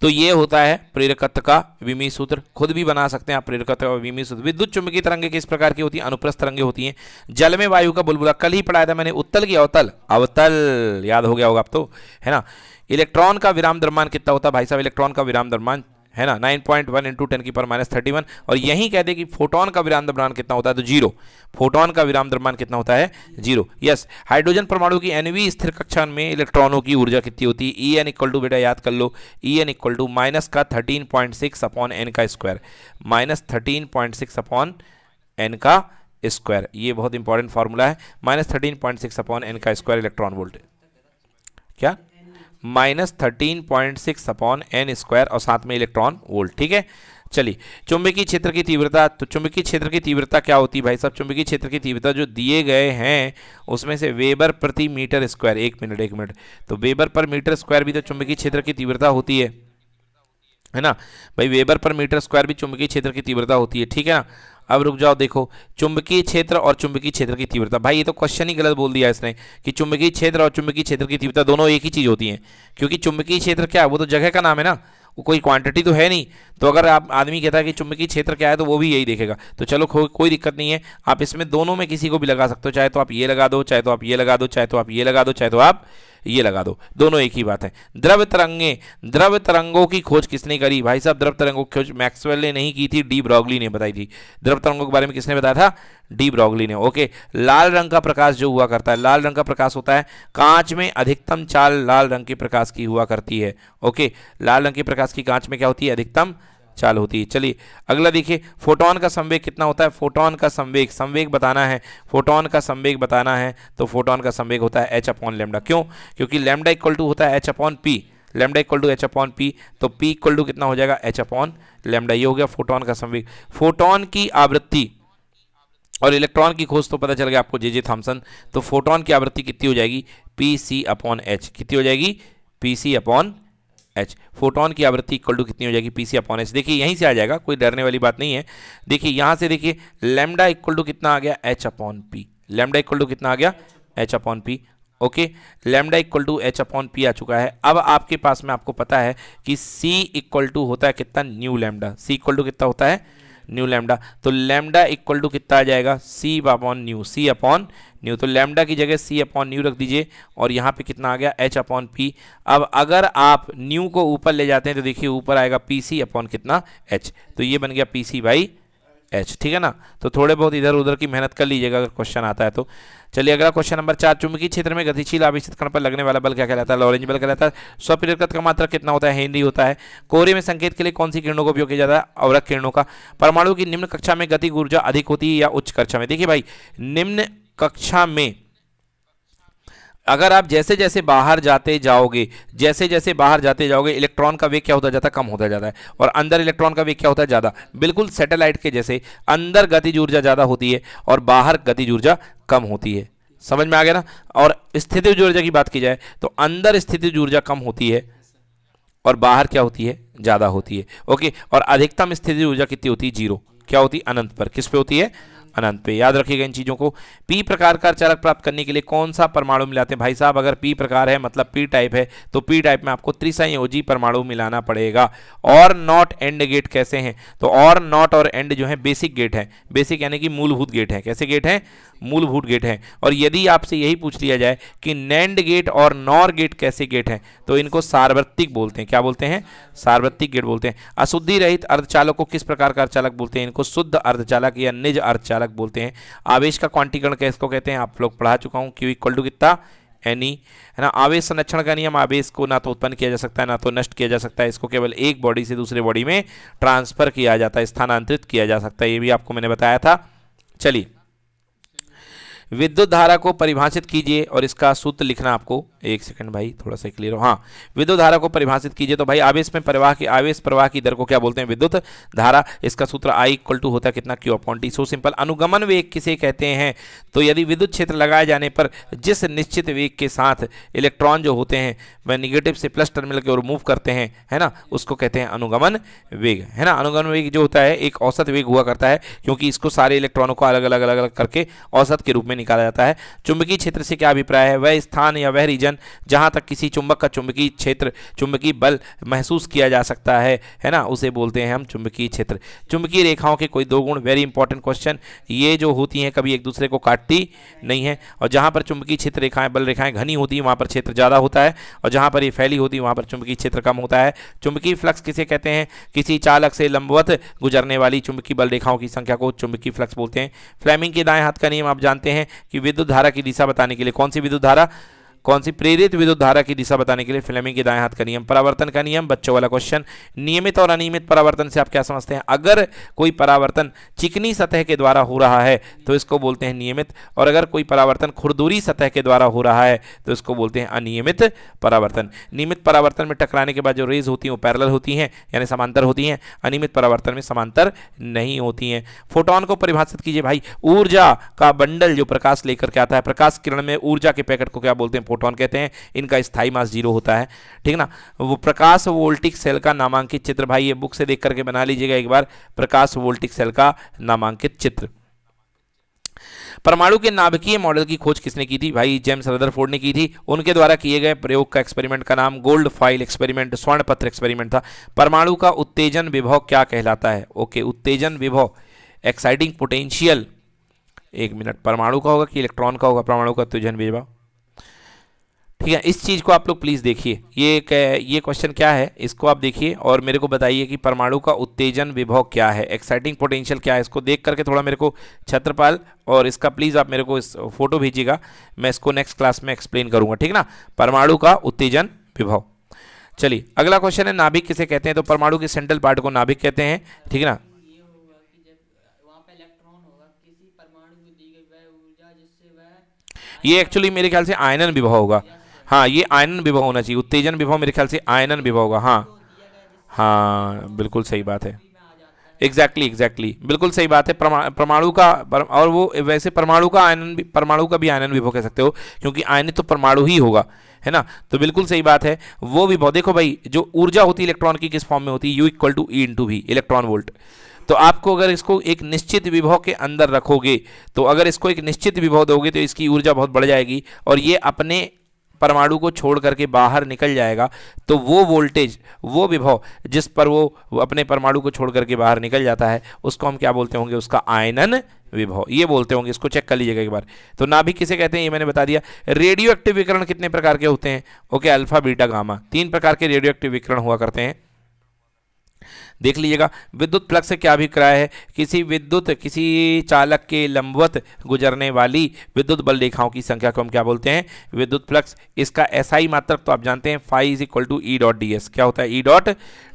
तो ये होता है प्रेरकत्व का विमी सूत्र खुद भी बना सकते हैं आप प्रेरकत्व का विमी सूत्र विद्युत चुंबकीय तरंगे किस प्रकार की होती है अनुप्रस्थ तरंगे होती हैं जल में वायु का बुलबुला कल ही पढ़ाया था मैंने उत्तल की अवतल अवतल याद हो गया होगा आप तो है ना इलेक्ट्रॉन का विराम दरमान कितना होता है भाई साहब इलेक्ट्रॉन का विराम दरमान है ना 9.1 पॉइंट वन इंटू टेन की पर माइनस थर्टी वन और यही कह दे कि फोटोन का विराम द्रव्यमान कितना होता है तो जीरो फोटोन का विराम द्रव्यमान कितना होता है जीरो यस हाइड्रोजन परमाणु की एनवी स्थिर कक्षा में इलेक्ट्रॉनों की ऊर्जा कितनी होती है ई एन इक्वल टू बेटा याद कर लो E N equal to minus का thirteen point six upon N का square minus thirteen point six upon N का स्क्वायर ये बहुत इंपॉर्टेंट फार्मूला है minus thirteen point six upon N का स्क्वायर इलेक्ट्रॉन वोल्ट क्या minus thirteen point six upon N square और साथ में इलेक्ट्रॉन वोल्ट ठीक है चलिए चुंबकीय क्षेत्र की तीव्रता तो चुंबकीय क्षेत्र की तीव्रता क्या होती है भाई साहब चुंबकीय क्षेत्र की तीव्रता जो दिए गए हैं उसमें से वेबर प्रति मीटर स्क्वायर एक मिनट एक मिनट तो वेबर पर मीटर स्क्वायर भी तो चुंबकीय क्षेत्र की तीव्रता होती है है ना भाई वेबर पर मीटर स्क्वायर भी चुंबकीय क्षेत्र की तीव्रता होती है ठीक है ना अब रुक जाओ देखो चुंबकीय क्षेत्र और चुंबकीय क्षेत्र की तीव्रता भाई ये तो क्वेश्चन ही गलत बोल दिया इसने कि चुंबकीय क्षेत्र और चुंबकीय क्षेत्र की तीव्रता दोनों एक ही चीज़ होती है क्योंकि चुंबकीय क्षेत्र क्या है वो तो जगह का नाम है ना वो कोई क्वांटिटी तो है नहीं तो अगर आप आदमी कहता है कि चुंबकीय क्षेत्र क्या है तो वो भी यही देखेगा तो चलो को, कोई दिक्कत नहीं है आप इसमें दोनों में किसी को भी लगा सकते हो चाहे तो आप ये लगा दो चाहे तो आप ये लगा दो चाहे तो आप ये लगा दो चाहे तो आप ये लगा दो दोनों एक ही बात है द्रव तरंगे द्रव तरंगों की खोज किसने करी भाई साहब द्रव तरंगों की खोज मैक्सवेल ने नहीं की थी डी ब्रॉगली ने बताई थी द्रव तरंगों के बारे में किसने बताया था डी ब्रॉगली ने ओके लाल रंग का प्रकाश जो हुआ करता है लाल रंग का प्रकाश होता है कांच में अधिकतम चाल लाल रंग के प्रकाश की हुआ करती है ओके लाल रंग के प्रकाश की कांच में क्या होती है अधिकतम चाल होती है चलिए अगला देखिए फोटोन का संवेग कितना होता है फोटोन का संवेग संवेग बताना है फोटोन का संवेग बताना है तो फोटोन का संवेग होता है एच अपॉन लेमडा क्यों क्योंकि लेमडा इक्वल टू होता है H upon P lambda equal to H upon P तो पी इक्वल टू कितना हो जाएगा एच अपॉन लेमडा ये हो गया फोटोन का संवेग फोटोन की आवृत्ति और इलेक्ट्रॉन की खोज तो पता चल गया आपको जे जे थॉम्सन तो फोटोन की आवृत्ति कितनी हो जाएगी पी सी अपॉन एच कितनी हो जाएगी P C upon H photon की आवृत्ति इक्वल टू कितनी हो जाएगी पी सी अपॉन एच देखिए यहीं से आ जाएगा कोई डरने वाली बात नहीं है देखिए यहाँ से देखिए लेमडा इक्वल टू कितना आ गया H upon P lambda equal to कितना आ गया H upon P okay lambda equal to H upon P आ चुका है अब आपके पास में आपको पता है कि सी इक्वल टू होता है कितना nu lambda C equal to कितना होता है न्यू लैमडा तो लैमडा इक्वल टू कितना आ जाएगा C upon nu C upon nu तो लैमडा की जगह सी अपॉन न्यू रख दीजिए और यहाँ पे कितना आ गया एच अपॉन पी अब अगर आप न्यू को ऊपर ले जाते हैं तो देखिए ऊपर आएगा पी सी अपॉन कितना एच तो ये बन गया पी सी बाई एच ठीक है ना तो थोड़े बहुत इधर उधर की मेहनत कर लीजिएगा अगर क्वेश्चन आता है तो चलिए अगला क्वेश्चन नंबर चार चुंबकीय क्षेत्र में गतिशील आवेशित कण पर लगने वाला बल क्या कहलाता है लॉरेंज बल कहलाता है सौ का मात्रा कितना होता है हेनरी होता है कोहरे में संकेत के लिए कौन सी किरणों का उपयोग किया जाता है अवरक किरणों का परमाणु की निम्न कक्षा में गति ऊर्जा अधिक होती है या उच्च कक्षा में देखिए भाई निम्न कक्षा में अगर आप जैसे जैसे बाहर जाते जाओगे जैसे जैसे बाहर जाते जाओगे इलेक्ट्रॉन का वेग क्या होता जाता है कम होता जाता है और अंदर इलेक्ट्रॉन का वेग क्या होता है ज़्यादा बिल्कुल सैटेलाइट के जैसे अंदर गतिज ऊर्जा ज़्यादा होती है और बाहर गतिज ऊर्जा कम होती है समझ में आ गया ना और स्थिति ऊर्जा की बात की जाए तो अंदर स्थिति ऊर्जा कम होती है और बाहर क्या होती है ज़्यादा होती है ओके और अधिकतम स्थिति ऊर्जा कितनी होती है जीरो क्या होती है अनंत पर किस पे होती है अनंत पे याद रखिएगा इन चीज़ों को पी प्रकार का चालक प्राप्त करने के लिए कौन सा परमाणु मिलाते हैं भाई साहब अगर पी प्रकार है मतलब पी टाइप है तो पी टाइप में आपको त्रिसंयोजी परमाणु मिलाना पड़ेगा और नॉट एंड गेट कैसे हैं तो और नॉट और एंड जो है बेसिक गेट है बेसिक यानी कि मूलभूत गेट है कैसे गेट है मूलभूत गेट है और यदि आपसे यही पूछ लिया जाए कि नैंड गेट और नॉर गेट कैसे गेट हैं तो इनको सार्वत्रिक बोलते हैं क्या बोलते हैं सार्वत्रिक गेट बोलते हैं अशुद्धि रहित अर्धचालक को किस प्रकार का अर्धचालक बोलते हैं इनको शुद्ध अर्धचालक या निज अर्धचालक कारक बोलते हैं आवेश का क्वांटीकरण क्या इसको कहते हैं आप लोग पढ़ा चुका हूँ क्यू इक्वल टू कितना एनी है ना आवेश संरक्षण का नियम आवेश को ना तो उत्पन्न किया जा सकता है ना तो नष्ट किया जा सकता है इसको केवल एक बॉडी से दूसरे बॉडी में ट्रांसफर किया जाता है स्थानांतरित किया जा सकता है ये भी आपको मैंने बताया था चलिए विद्युत धारा को परिभाषित कीजिए और इसका सूत्र लिखना आपको एक सेकंड भाई थोड़ा सा क्लियर हो हाँ विद्युत धारा को परिभाषित कीजिए तो भाई आवेश में प्रवाह की आवेश प्रवाह की दर को क्या बोलते हैं विद्युत धारा इसका सूत्र आई इक्वल टू होता है कितना Q upon T so simple अनुगमन वेग किसे कहते हैं तो यदि विद्युत क्षेत्र लगाए जाने पर जिस निश्चित वेग के साथ इलेक्ट्रॉन जो होते हैं वह निगेटिव से प्लस टर्मिनल की ओर मूव करते हैं है ना उसको कहते हैं अनुगमन वेग है ना अनुगमन वेग जो होता है एक औसत वेग हुआ करता है क्योंकि इसको सारे इलेक्ट्रॉनों को अलग अलग अलग अलग करके औसत के रूप में निकाला जाता है चुंबकीय क्षेत्र से क्या अभिप्राय है वह स्थान या वह रीजन जहाँ तक किसी चुंबक का चुंबकीय क्षेत्र चुंबकीय बल महसूस किया जा सकता है है ना उसे बोलते हैं हम चुंबकीय क्षेत्र चुंबकीय रेखाओं के कोई दो गुण वेरी इंपॉर्टेंट क्वेश्चन ये जो होती हैं कभी एक दूसरे को काटती नहीं है और जहाँ पर चुंबकीय क्षेत्र रेखाएं बल रेखाएं घनी होती हैं वहाँ पर क्षेत्र ज़्यादा होता है और जहाँ पर ये फैली होती है वहाँ पर चुंबकीय क्षेत्र कम होता है चुंबकीय फ्लक्स किसे कहते हैं किसी चालक से लंबवत गुजरने वाली चुंबकीय बल रेखाओं की संख्या को चुंबकीय फ्लक्स बोलते हैं फ्लैमिंग के दाएं हाथ का नियम आप जानते हैं कि विद्युत धारा की दिशा बताने के लिए कौन सी विद्युत धारा कौन सी प्रेरित विद्युत धारा की दिशा बताने के लिए फिल्मिंग के दाएं हाथ का नियम परावर्तन का नियम बच्चों वाला क्वेश्चन नियमित और अनियमित परावर्तन से आप क्या समझते हैं अगर कोई परावर्तन चिकनी सतह के द्वारा हो रहा है तो इसको बोलते हैं नियमित और अगर कोई परावर्तन खुरदूरी सतह के द्वारा हो रहा है तो इसको बोलते हैं अनियमित परावर्तन नियमित परावर्तन में टकराने के बाद जो रेज होती हैं वो पैरल होती हैं यानी समांतर होती हैं अनियमित परावर्तन में समांतर नहीं होती हैं फोटोन को परिभाषित कीजिए भाई ऊर्जा का बंडल जो प्रकाश लेकर के आता है प्रकाश किरण में ऊर्जा के पैकेट को क्या बोलते हैं फोटोन कहते हैं इनका स्थाई मास जीरो होता है ठीक ना वो प्रकाश वोल्टिक सेल का नामांकित चित्र भाई ये बुक से देख करके बना लीजिएगा एक बार प्रकाश वोल्टिक सेल का नामांकित चित्र परमाणु के नाभिकीय मॉडल की खोज किसने की थी भाई जेम्स रदरफोर्ड ने की थी उनके द्वारा किए गए प्रयोग का एक्सपेरिमेंट का नाम गोल्ड फाइल एक्सपेरिमेंट स्वर्ण पत्र एक्सपेरिमेंट था परमाणु का उत्तेजन विभव क्या कहलाता है ओके उत्तेजन विभव एक्साइटिंग पोटेंशियल एक मिनट परमाणु का होगा कि इलेक्ट्रॉन का होगा परमाणु का उत्तेजन विभव ठीक है इस चीज़ को आप लोग प्लीज़ देखिए ये ये क्वेश्चन क्या है इसको आप देखिए और मेरे को बताइए कि परमाणु का उत्तेजन विभव क्या है एक्साइटिंग पोटेंशियल क्या है इसको देख करके थोड़ा मेरे को छत्रपाल और इसका प्लीज़ आप मेरे को इस फोटो भेजिएगा मैं इसको नेक्स्ट क्लास में एक्सप्लेन करूंगा ठीक ना परमाणु का उत्तेजन विभव चलिए अगला क्वेश्चन है नाभिक किसे कहते हैं तो परमाणु के सेंट्रल पार्ट को नाभिक कहते हैं ठीक है ना ये एक्चुअली मेरे ख्याल से आयनन विभव होगा हाँ ये आयनन विभव होना चाहिए उत्तेजन विभव मेरे ख्याल से आयनन विभव होगा हाँ हाँ बिल्कुल सही बात है एग्जैक्टली एग्जैक्टली बिल्कुल सही बात है परमाणु का और वो वैसे परमाणु का आयनन परमाणु का भी आयनन विभव कह सकते हो क्योंकि आयनित तो परमाणु ही होगा है ना तो बिल्कुल सही बात है वो विभव देखो भाई जो ऊर्जा होती है इलेक्ट्रॉन की किस फॉर्म में होती है U equal to E into भी इलेक्ट्रॉन वोल्ट तो आपको अगर इसको एक निश्चित विभव के अंदर रखोगे तो अगर इसको एक निश्चित विभव दोगे तो इसकी ऊर्जा बहुत बढ़ जाएगी और ये अपने परमाणु को छोड़ करके बाहर निकल जाएगा तो वो वोल्टेज वो विभव जिस पर वो अपने परमाणु को छोड़ करके बाहर निकल जाता है उसको हम क्या बोलते होंगे उसका आयनन विभव ये बोलते होंगे इसको चेक कर लीजिएगा एक बार तो ना भी किसे कहते हैं ये मैंने बता दिया रेडियो एक्टिव विकरण कितने प्रकार के होते हैं ओके अल्फा बीटा गामा तीन प्रकार के रेडियो एक्टिव विकरण हुआ करते हैं देख लीजिएगा विद्युत प्लग से क्या अभिक्राय है किसी विद्युत किसी चालक के लंबवत गुजरने वाली विद्युत बल रेखाओं की संख्या को हम क्या बोलते हैं विद्युत प्लक्स इसका एसआई मात्रक तो आप जानते हैं five is equal to E dot D S क्या होता है ई e डॉट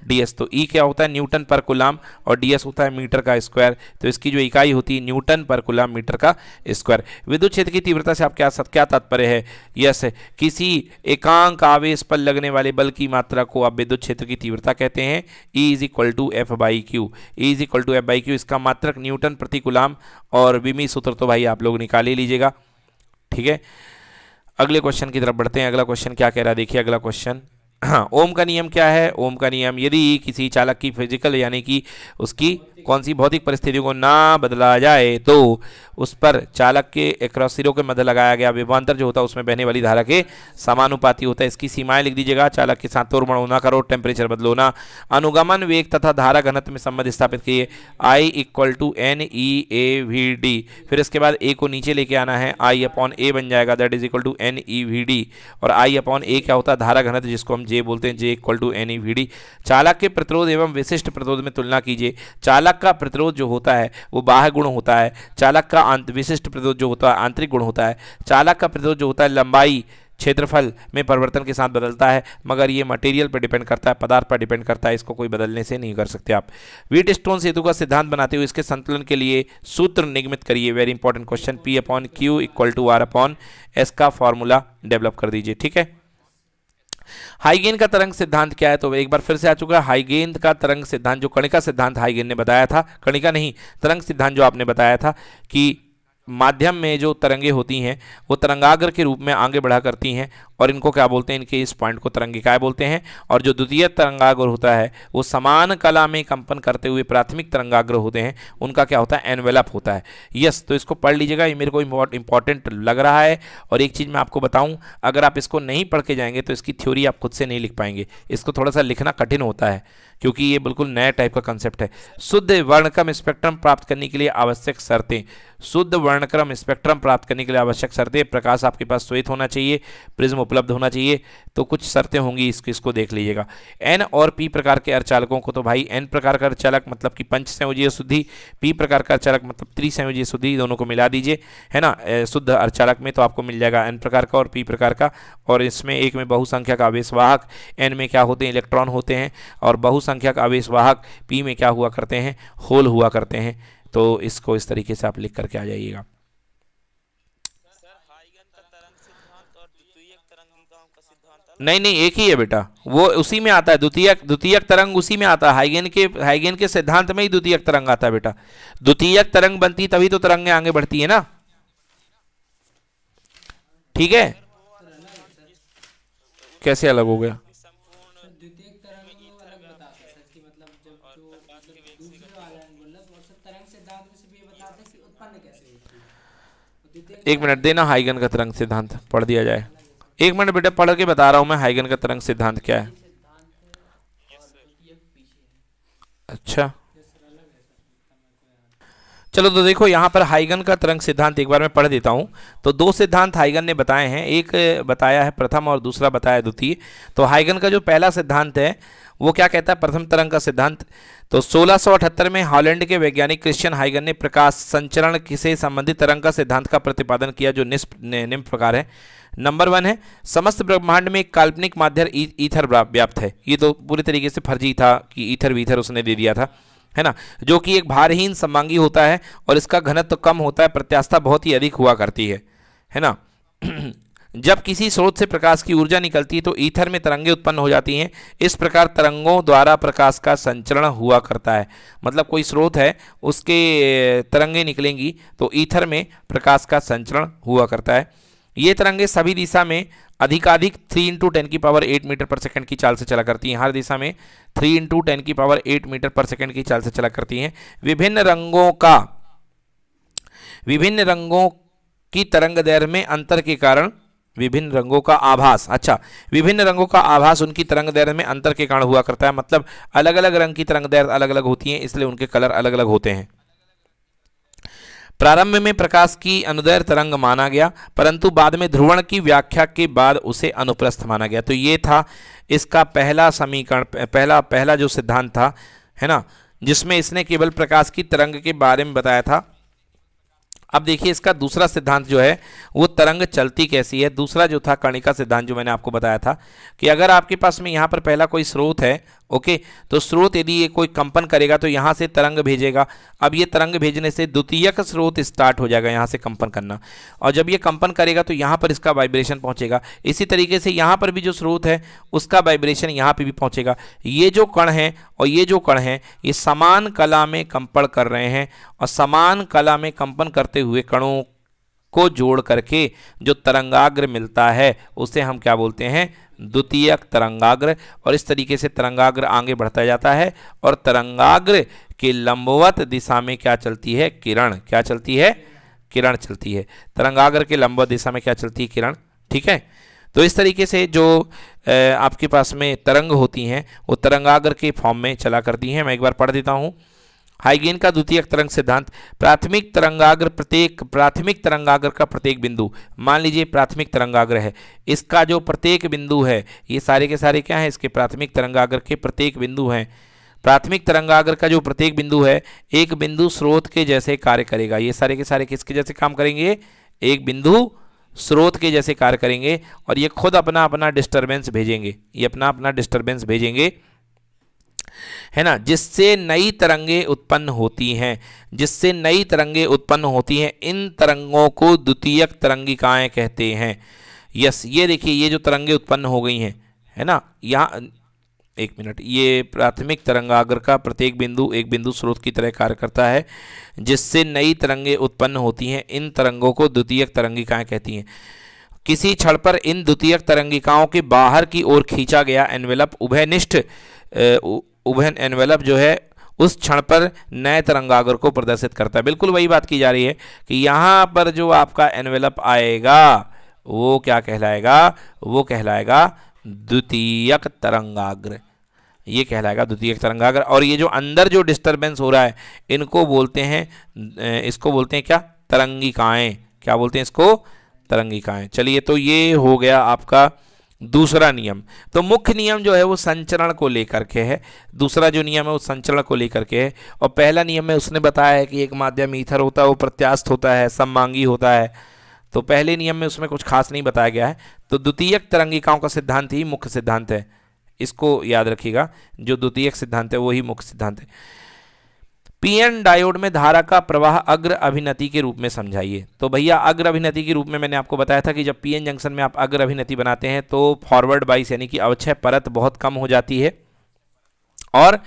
डीएस तो ई e क्या होता है न्यूटन पर गुलाम और डीएस होता है मीटर का स्क्वायर तो इसकी जो इकाई होती है न्यूटन पर गुलाम मीटर का स्क्वायर विद्युत क्षेत्र की तीव्रता से आप क्या सत क्या तात्पर्य है यस किसी एकांक आवेश पर लगने वाले बल की मात्रा को आप विद्युत क्षेत्र की तीव्रता कहते हैं E is equal to F by Q E is equal to F by Q इसका मात्रक न्यूटन प्रति गुलाम और विमी सूत्र तो भाई आप लोग निकाल ही लीजिएगा ठीक है अगले क्वेश्चन की तरफ बढ़ते हैं अगला क्वेश्चन क्या कह रहा है देखिए अगला क्वेश्चन हाँ (clears throat) ओम का नियम क्या है ओम का नियम यदि किसी चालक की फिजिकल यानी कि उसकी कौन सी भौतिक परिस्थितियों को ना बदला जाए तो उस पर चालक के एक्रॉस सिरों के मध्य लगाया गया विभांतर जो होता है उसमें बहने वाली धारा के समानुपाती होता है इसकी सीमाएं लिख दीजिएगा चालक के साथ तोड़मण होना करो टेम्परेचर बदलो ना अनुगमन वेग तथा धारा घनत्व में संबंध स्थापित किए I equal to N E A V D फिर इसके बाद ए को नीचे लेके आना है आई अपॉन ए बन जाएगा that is equal to N E V D और आई अपॉन ए क्या होता है धारा घनत्व जिसको हम जे बोलते हैं J equal to N E V D चालक के प्रतिरोध एवं विशिष्ट प्रतिरोध में तुलना कीजिए चालक का प्रतिरोध जो होता है वो बाह्य गुण होता है चालक का विशिष्ट प्रतिरोध जो होता है आंतरिक गुण होता है चालक का प्रतिरोध जो होता है लंबाई क्षेत्रफल में परिवर्तन के साथ बदलता है मगर ये मटेरियल पर डिपेंड करता है पदार्थ पर डिपेंड करता है इसको कोई बदलने से नहीं कर सकते आप वीट स्टोन सेतु का सिद्धांत बनाते हुए इसके संतुलन के लिए सूत्र निगमित करिए very important question P upon Q equal to R upon S का फॉर्मूला डेवलप कर दीजिए ठीक है हाइगेन का तरंग सिद्धांत क्या है तो एक बार फिर से आ चुका है हाइगेन का तरंग सिद्धांत जो कणिका सिद्धांत हाइगेन ने बताया था कणिका नहीं तरंग सिद्धांत जो आपने बताया था कि माध्यम में जो तरंगे होती हैं वो तरंगाग्र के रूप में आगे बढ़ा करती हैं और इनको क्या बोलते हैं इनके इस पॉइंट को तरंगिकाय बोलते हैं और जो द्वितीय तरंगाग्र होता है वो समान कला में कंपन करते हुए प्राथमिक तरंगाग्र होते हैं उनका क्या होता है एनवेलप होता है यस तो इसको पढ़ लीजिएगा ये मेरे को इंपॉर्टेंट लग रहा है और एक चीज़ मैं आपको बताऊँ अगर आप इसको नहीं पढ़ के जाएंगे तो इसकी थ्योरी आप खुद से नहीं लिख पाएंगे इसको थोड़ा सा लिखना कठिन होता है क्योंकि ये बिल्कुल नया टाइप का कंसेप्ट है शुद्ध वर्णक्रम स्पेक्ट्रम प्राप्त करने के लिए आवश्यक शर्तें शुद्ध वर्णक्रम स्पेक्ट्रम प्राप्त करने के लिए आवश्यक शर्तें प्रकाश आपके पास श्वेत होना चाहिए प्रिज्म उपलब्ध होना चाहिए तो कुछ शर्तें होंगी इसकी इसको देख लीजिएगा एन और पी प्रकार के अर्चालकों को तो भाई एन प्रकार का अर्चालक मतलब कि पंच संयोजीय शुद्धि पी प्रकार का अर्चालक मतलब त्रिसंयोजीय शुद्धि दोनों को मिला दीजिए है ना शुद्ध अर्चालक में तो आपको मिल जाएगा एन प्रकार का और पी प्रकार का और इसमें एक में बहुसंख्यक आवेशवाहक एन में क्या होते हैं इलेक्ट्रॉन होते हैं और बहुत संख्यक आवेश वाहक पी में क्या हुआ करते हैं होल हुआ करते हैं तो इसको इस तरीके से आप लिख करके आ जाइएगा नहीं नहीं एक ही है बेटा वो उसी में आता है द्वितीय द्वितीयक तरंग उसी में आता है हाइगेन के हाइगेन के सिद्धांत में ही द्वितीयक तरंग आता है बेटा द्वितीयक तरंग बनती तभी तो तरंगें आगे बढ़ती है ना ठीक है कैसे अलग हो गया एक मिनट देना हाइगन का तरंग सिद्धांत पढ़ दिया जाए एक मिनट बेटा पढ़ के बता रहा हूं मैं हाइगन का तरंग सिद्धांत क्या है अच्छा चलो तो देखो यहाँ पर हाइगन का तरंग सिद्धांत एक बार मैं पढ़ देता हूँ तो दो सिद्धांत हाइगन ने बताए हैं एक बताया है प्रथम और दूसरा बताया द्वितीय तो हाइगन का जो पहला सिद्धांत है वो क्या कहता है प्रथम तरंग का सिद्धांत तो सोलह में हॉलैंड के वैज्ञानिक क्रिश्चियन हाइगन ने प्रकाश संचरण से संबंधित तरंग का सिद्धांत का प्रतिपादन किया जो निम्न प्रकार है नंबर वन है समस्त ब्रह्मांड में काल्पनिक माध्यम ईथर व्याप्त है ये तो पूरी तरीके से फर्जी था कि ईथर वीथर उसने दे दिया था है ना जो कि एक भारहीन समांगी होता है और इसका घनत्व तो कम होता है प्रत्यास्था बहुत ही अधिक हुआ करती है है ना (clears throat) जब किसी स्रोत से प्रकाश की ऊर्जा निकलती है तो ईथर में तरंगे उत्पन्न हो जाती हैं इस प्रकार तरंगों द्वारा प्रकाश का संचरण हुआ करता है मतलब कोई स्रोत है उसके तरंगे निकलेंगी तो ईथर में प्रकाश का संचरण हुआ करता है ये तरंगे सभी दिशा में अधिकाधिक थ्री इंटू टेन की power eight metre per second की चाल से चला करती हैं हर दिशा में थ्री इंटू टेन की power eight metre per second की चाल से चला करती हैं विभिन्न रंगों का विभिन्न रंगों की तरंग दैर्घ्य में अंतर के कारण विभिन्न रंगों का आभास अच्छा विभिन्न रंगों का आभास उनकी तरंग दैर्घ्य में अंतर के कारण हुआ करता है मतलब अलग अलग रंग की तरंग दैर्घ्य अलग अलग होती है इसलिए उनके कलर अलग अलग होते हैं प्रारंभ में प्रकाश की अनुदैर तरंग माना गया परंतु बाद में ध्रुवण की व्याख्या के बाद उसे अनुप्रस्थ माना गया तो ये था इसका पहला समीकरण पहला पहला जो सिद्धांत था है ना जिसमें इसने केवल प्रकाश की तरंग के बारे में बताया था अब देखिए इसका दूसरा सिद्धांत जो है वो तरंग चलती कैसी है दूसरा जो था कणिका सिद्धांत जो मैंने आपको बताया था कि अगर आपके पास में यहाँ पर पहला कोई स्रोत है ओके तो स्रोत यदि ये कोई कंपन करेगा तो यहाँ से तरंग भेजेगा अब ये तरंग भेजने से द्वितीयक स्रोत स्टार्ट हो जाएगा यहाँ से कंपन करना और जब ये कंपन करेगा तो यहाँ पर इसका वाइब्रेशन पहुँचेगा इसी तरीके से यहाँ पर भी जो स्रोत है उसका वाइब्रेशन यहाँ पर भी पहुँचेगा ये जो कण हैं और ये जो कण हैं ये समान कला में कंपन कर रहे हैं और समान कला में कंपन करते हुए कणों को जोड़ करके जो तरंगाग्र मिलता है उसे हम क्या बोलते हैं द्वितीयक तरंगाग्र और इस तरीके से तरंगाग्र आगे बढ़ता जाता है और तरंगाग्र के लंबवत दिशा में क्या चलती है किरण क्या चलती है किरण चलती है तरंगाग्र के लंबवत दिशा में क्या चलती है किरण ठीक है तो इस तरीके से जो आपके पास में तरंग होती हैं वो तरंगाग्र के फॉर्म में चला करती हैं मैं एक बार पढ़ देता हूँ हाइगेन का द्वितीय तरंग सिद्धांत प्राथमिक तरंगाग्र प्रत्येक प्राथमिक तरंगाग्र का प्रत्येक बिंदु मान लीजिए प्राथमिक तरंगाग्र है इसका जो प्रत्येक बिंदु है ये सारे के सारे क्या हैं इसके प्राथमिक तरंगाग्र के प्रत्येक बिंदु हैं प्राथमिक तरंगाग्र का जो प्रत्येक बिंदु है एक बिंदु स्रोत के जैसे कार्य करेगा ये सारे के सारे किसके जैसे काम करेंगे एक बिंदु स्रोत के जैसे कार्य करेंगे और ये खुद अपना अपना डिस्टर्बेंस भेजेंगे ये अपना अपना डिस्टर्बेंस भेजेंगे है ना जिससे नई तरंगे उत्पन्न होती हैं जिससे नई तरंगे उत्पन्न होती हैं इन तरंगों को द्वितीयक तरंगिकाएँ कहते हैं यस ये देखिए ये जो तरंगे उत्पन्न हो गई हैं है ना यहाँ एक मिनट ये प्राथमिक तरंगाग्र का प्रत्येक बिंदु एक बिंदु स्रोत की तरह कार्य करता है जिससे नई तरंगे उत्पन्न होती हैं इन तरंगों को द्वितीयक तरंगिकाएँ कहती हैं किसी क्षण पर इन द्वितीयक तरंगिकाओं के बाहर की ओर खींचा गया एनवेलप उभयनिष्ठ उभयन एनवेलप जो है उस क्षण पर नए तरंगागर को प्रदर्शित करता है बिल्कुल वही बात की जा रही है कि यहाँ पर जो आपका एनवेलप आएगा वो क्या कहलाएगा वो कहलाएगा द्वितीयक तरंगाग्र ये कहलाएगा द्वितीयक तरंगाग्र और ये जो अंदर जो डिस्टरबेंस हो रहा है इनको बोलते हैं इसको बोलते हैं क्या तरंगिकाएँ क्या बोलते हैं इसको तरंगिकाएँ चलिए तो ये हो गया आपका दूसरा नियम तो मुख्य नियम जो है वो संचरण को लेकर के है दूसरा जो नियम है वो संचरण को लेकर के है और पहला नियम है उसने बताया है कि एक माध्यम ईथर होता है वो प्रत्यास्थ होता है सम्मांगी होता है तो पहले नियम में उसमें कुछ खास नहीं बताया गया है तो द्वितीयक तरंगिकाओं का सिद्धांत ही मुख्य सिद्धांत है इसको याद रखिएगा जो द्वितीयक सिद्धांत है वही मुख्य सिद्धांत है पीएन डायोड में धारा का प्रवाह अग्र अभिनति के रूप में समझाइए तो भैया अग्र अभिनति के रूप में मैंने आपको बताया था कि जब पीएन जंक्शन में आप अग्र अभिनति बनाते हैं तो फॉरवर्ड बाइस यानी कि अवच्छय परत बहुत कम हो जाती है और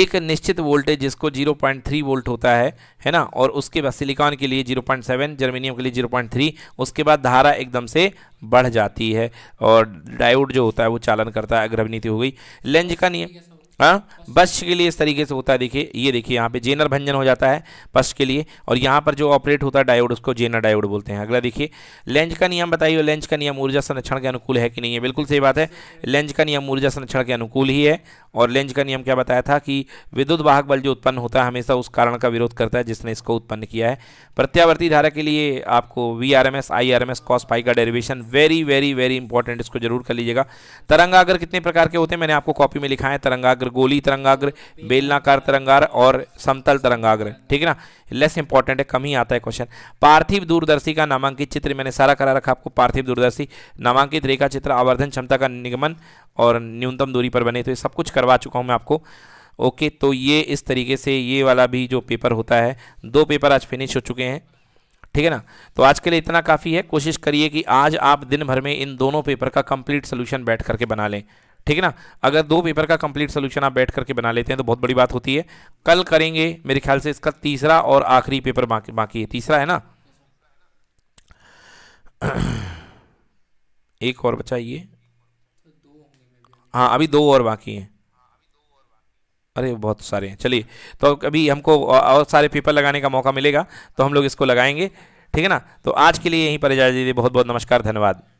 एक निश्चित वोल्टेज जिसको 0.3 वोल्ट होता है है ना और उसके बाद सिलिकॉन के लिए 0.7 जर्मेनियम के लिए 0.3 उसके बाद धारा एकदम से बढ़ जाती है और डायोड जो होता है वो चालन करता है अग्रभनीति हो गई लेंज का नियम हाँ बश के लिए इस तरीके से होता है देखिए ये देखिए यहाँ पे जेनर भंजन हो जाता है बश के लिए और यहाँ पर जो ऑपरेट होता है डायोड उसको जेनर डायोड बोलते हैं अगला देखिए लेंज का नियम बताइए लेंज का नियम ऊर्जा संरक्षण के अनुकूल है कि नहीं है बिल्कुल सही बात है लेंज का नियम ऊर्जा संरक्षण के अनुकूल ही है और लेंज का नियम क्या बताया था कि विद्युत वाहक बल जो उत्पन्न होता है हमेशा उस कारण का विरोध करता है जिसने इसको उत्पन्न किया है प्रत्यावर्ती धारा के लिए आपको V R M S I R M S cos pi का derivation very very very important इसको जरूर कर लीजिएगा तरंगाग्र कितने प्रकार के होते हैं मैंने आपको कॉपी में लिखा है तरंगाग्र तरंगाग्र गोली तरंगाग्र बेलनाकार तरंगार और समतल तरंगाग्र ठीक है ना लेस इंपॉर्टेंट है कम ही आता है क्वेश्चन पार्थिव दूरदर्शी का नामांकित चित्र मैंने सारा करा रखा आपको पार्थिव दूरदर्शी नामांकित रेखा चित्र आवर्धन क्षमता का निगमन और न्यूनतम दूरी पर बने तो ये सब कुछ करवा चुका हूँ मैं आपको ओके तो ये इस तरीके से ये वाला भी जो पेपर होता है दो पेपर आज फिनिश हो चुके हैं ठीक है ना तो आज के लिए इतना काफ़ी है कोशिश करिए कि आज आप दिन भर में इन दोनों पेपर का कंप्लीट सोल्यूशन बैठ करके बना लें ठीक है ना अगर दो पेपर का कंप्लीट सोल्यूशन आप बैठ करके बना लेते हैं तो बहुत बड़ी बात होती है कल करेंगे मेरे ख्याल से इसका तीसरा और आखिरी पेपर बाकी बाकी है तीसरा है ना (clears throat) एक और बचा ये हाँ अभी दो और बाकी हैं अरे बहुत सारे हैं चलिए तो अभी हमको और सारे पेपर लगाने का मौका मिलेगा तो हम लोग इसको लगाएंगे ठीक है ना तो आज के लिए यहीं पर इजाज़त दीजिए बहुत बहुत नमस्कार धन्यवाद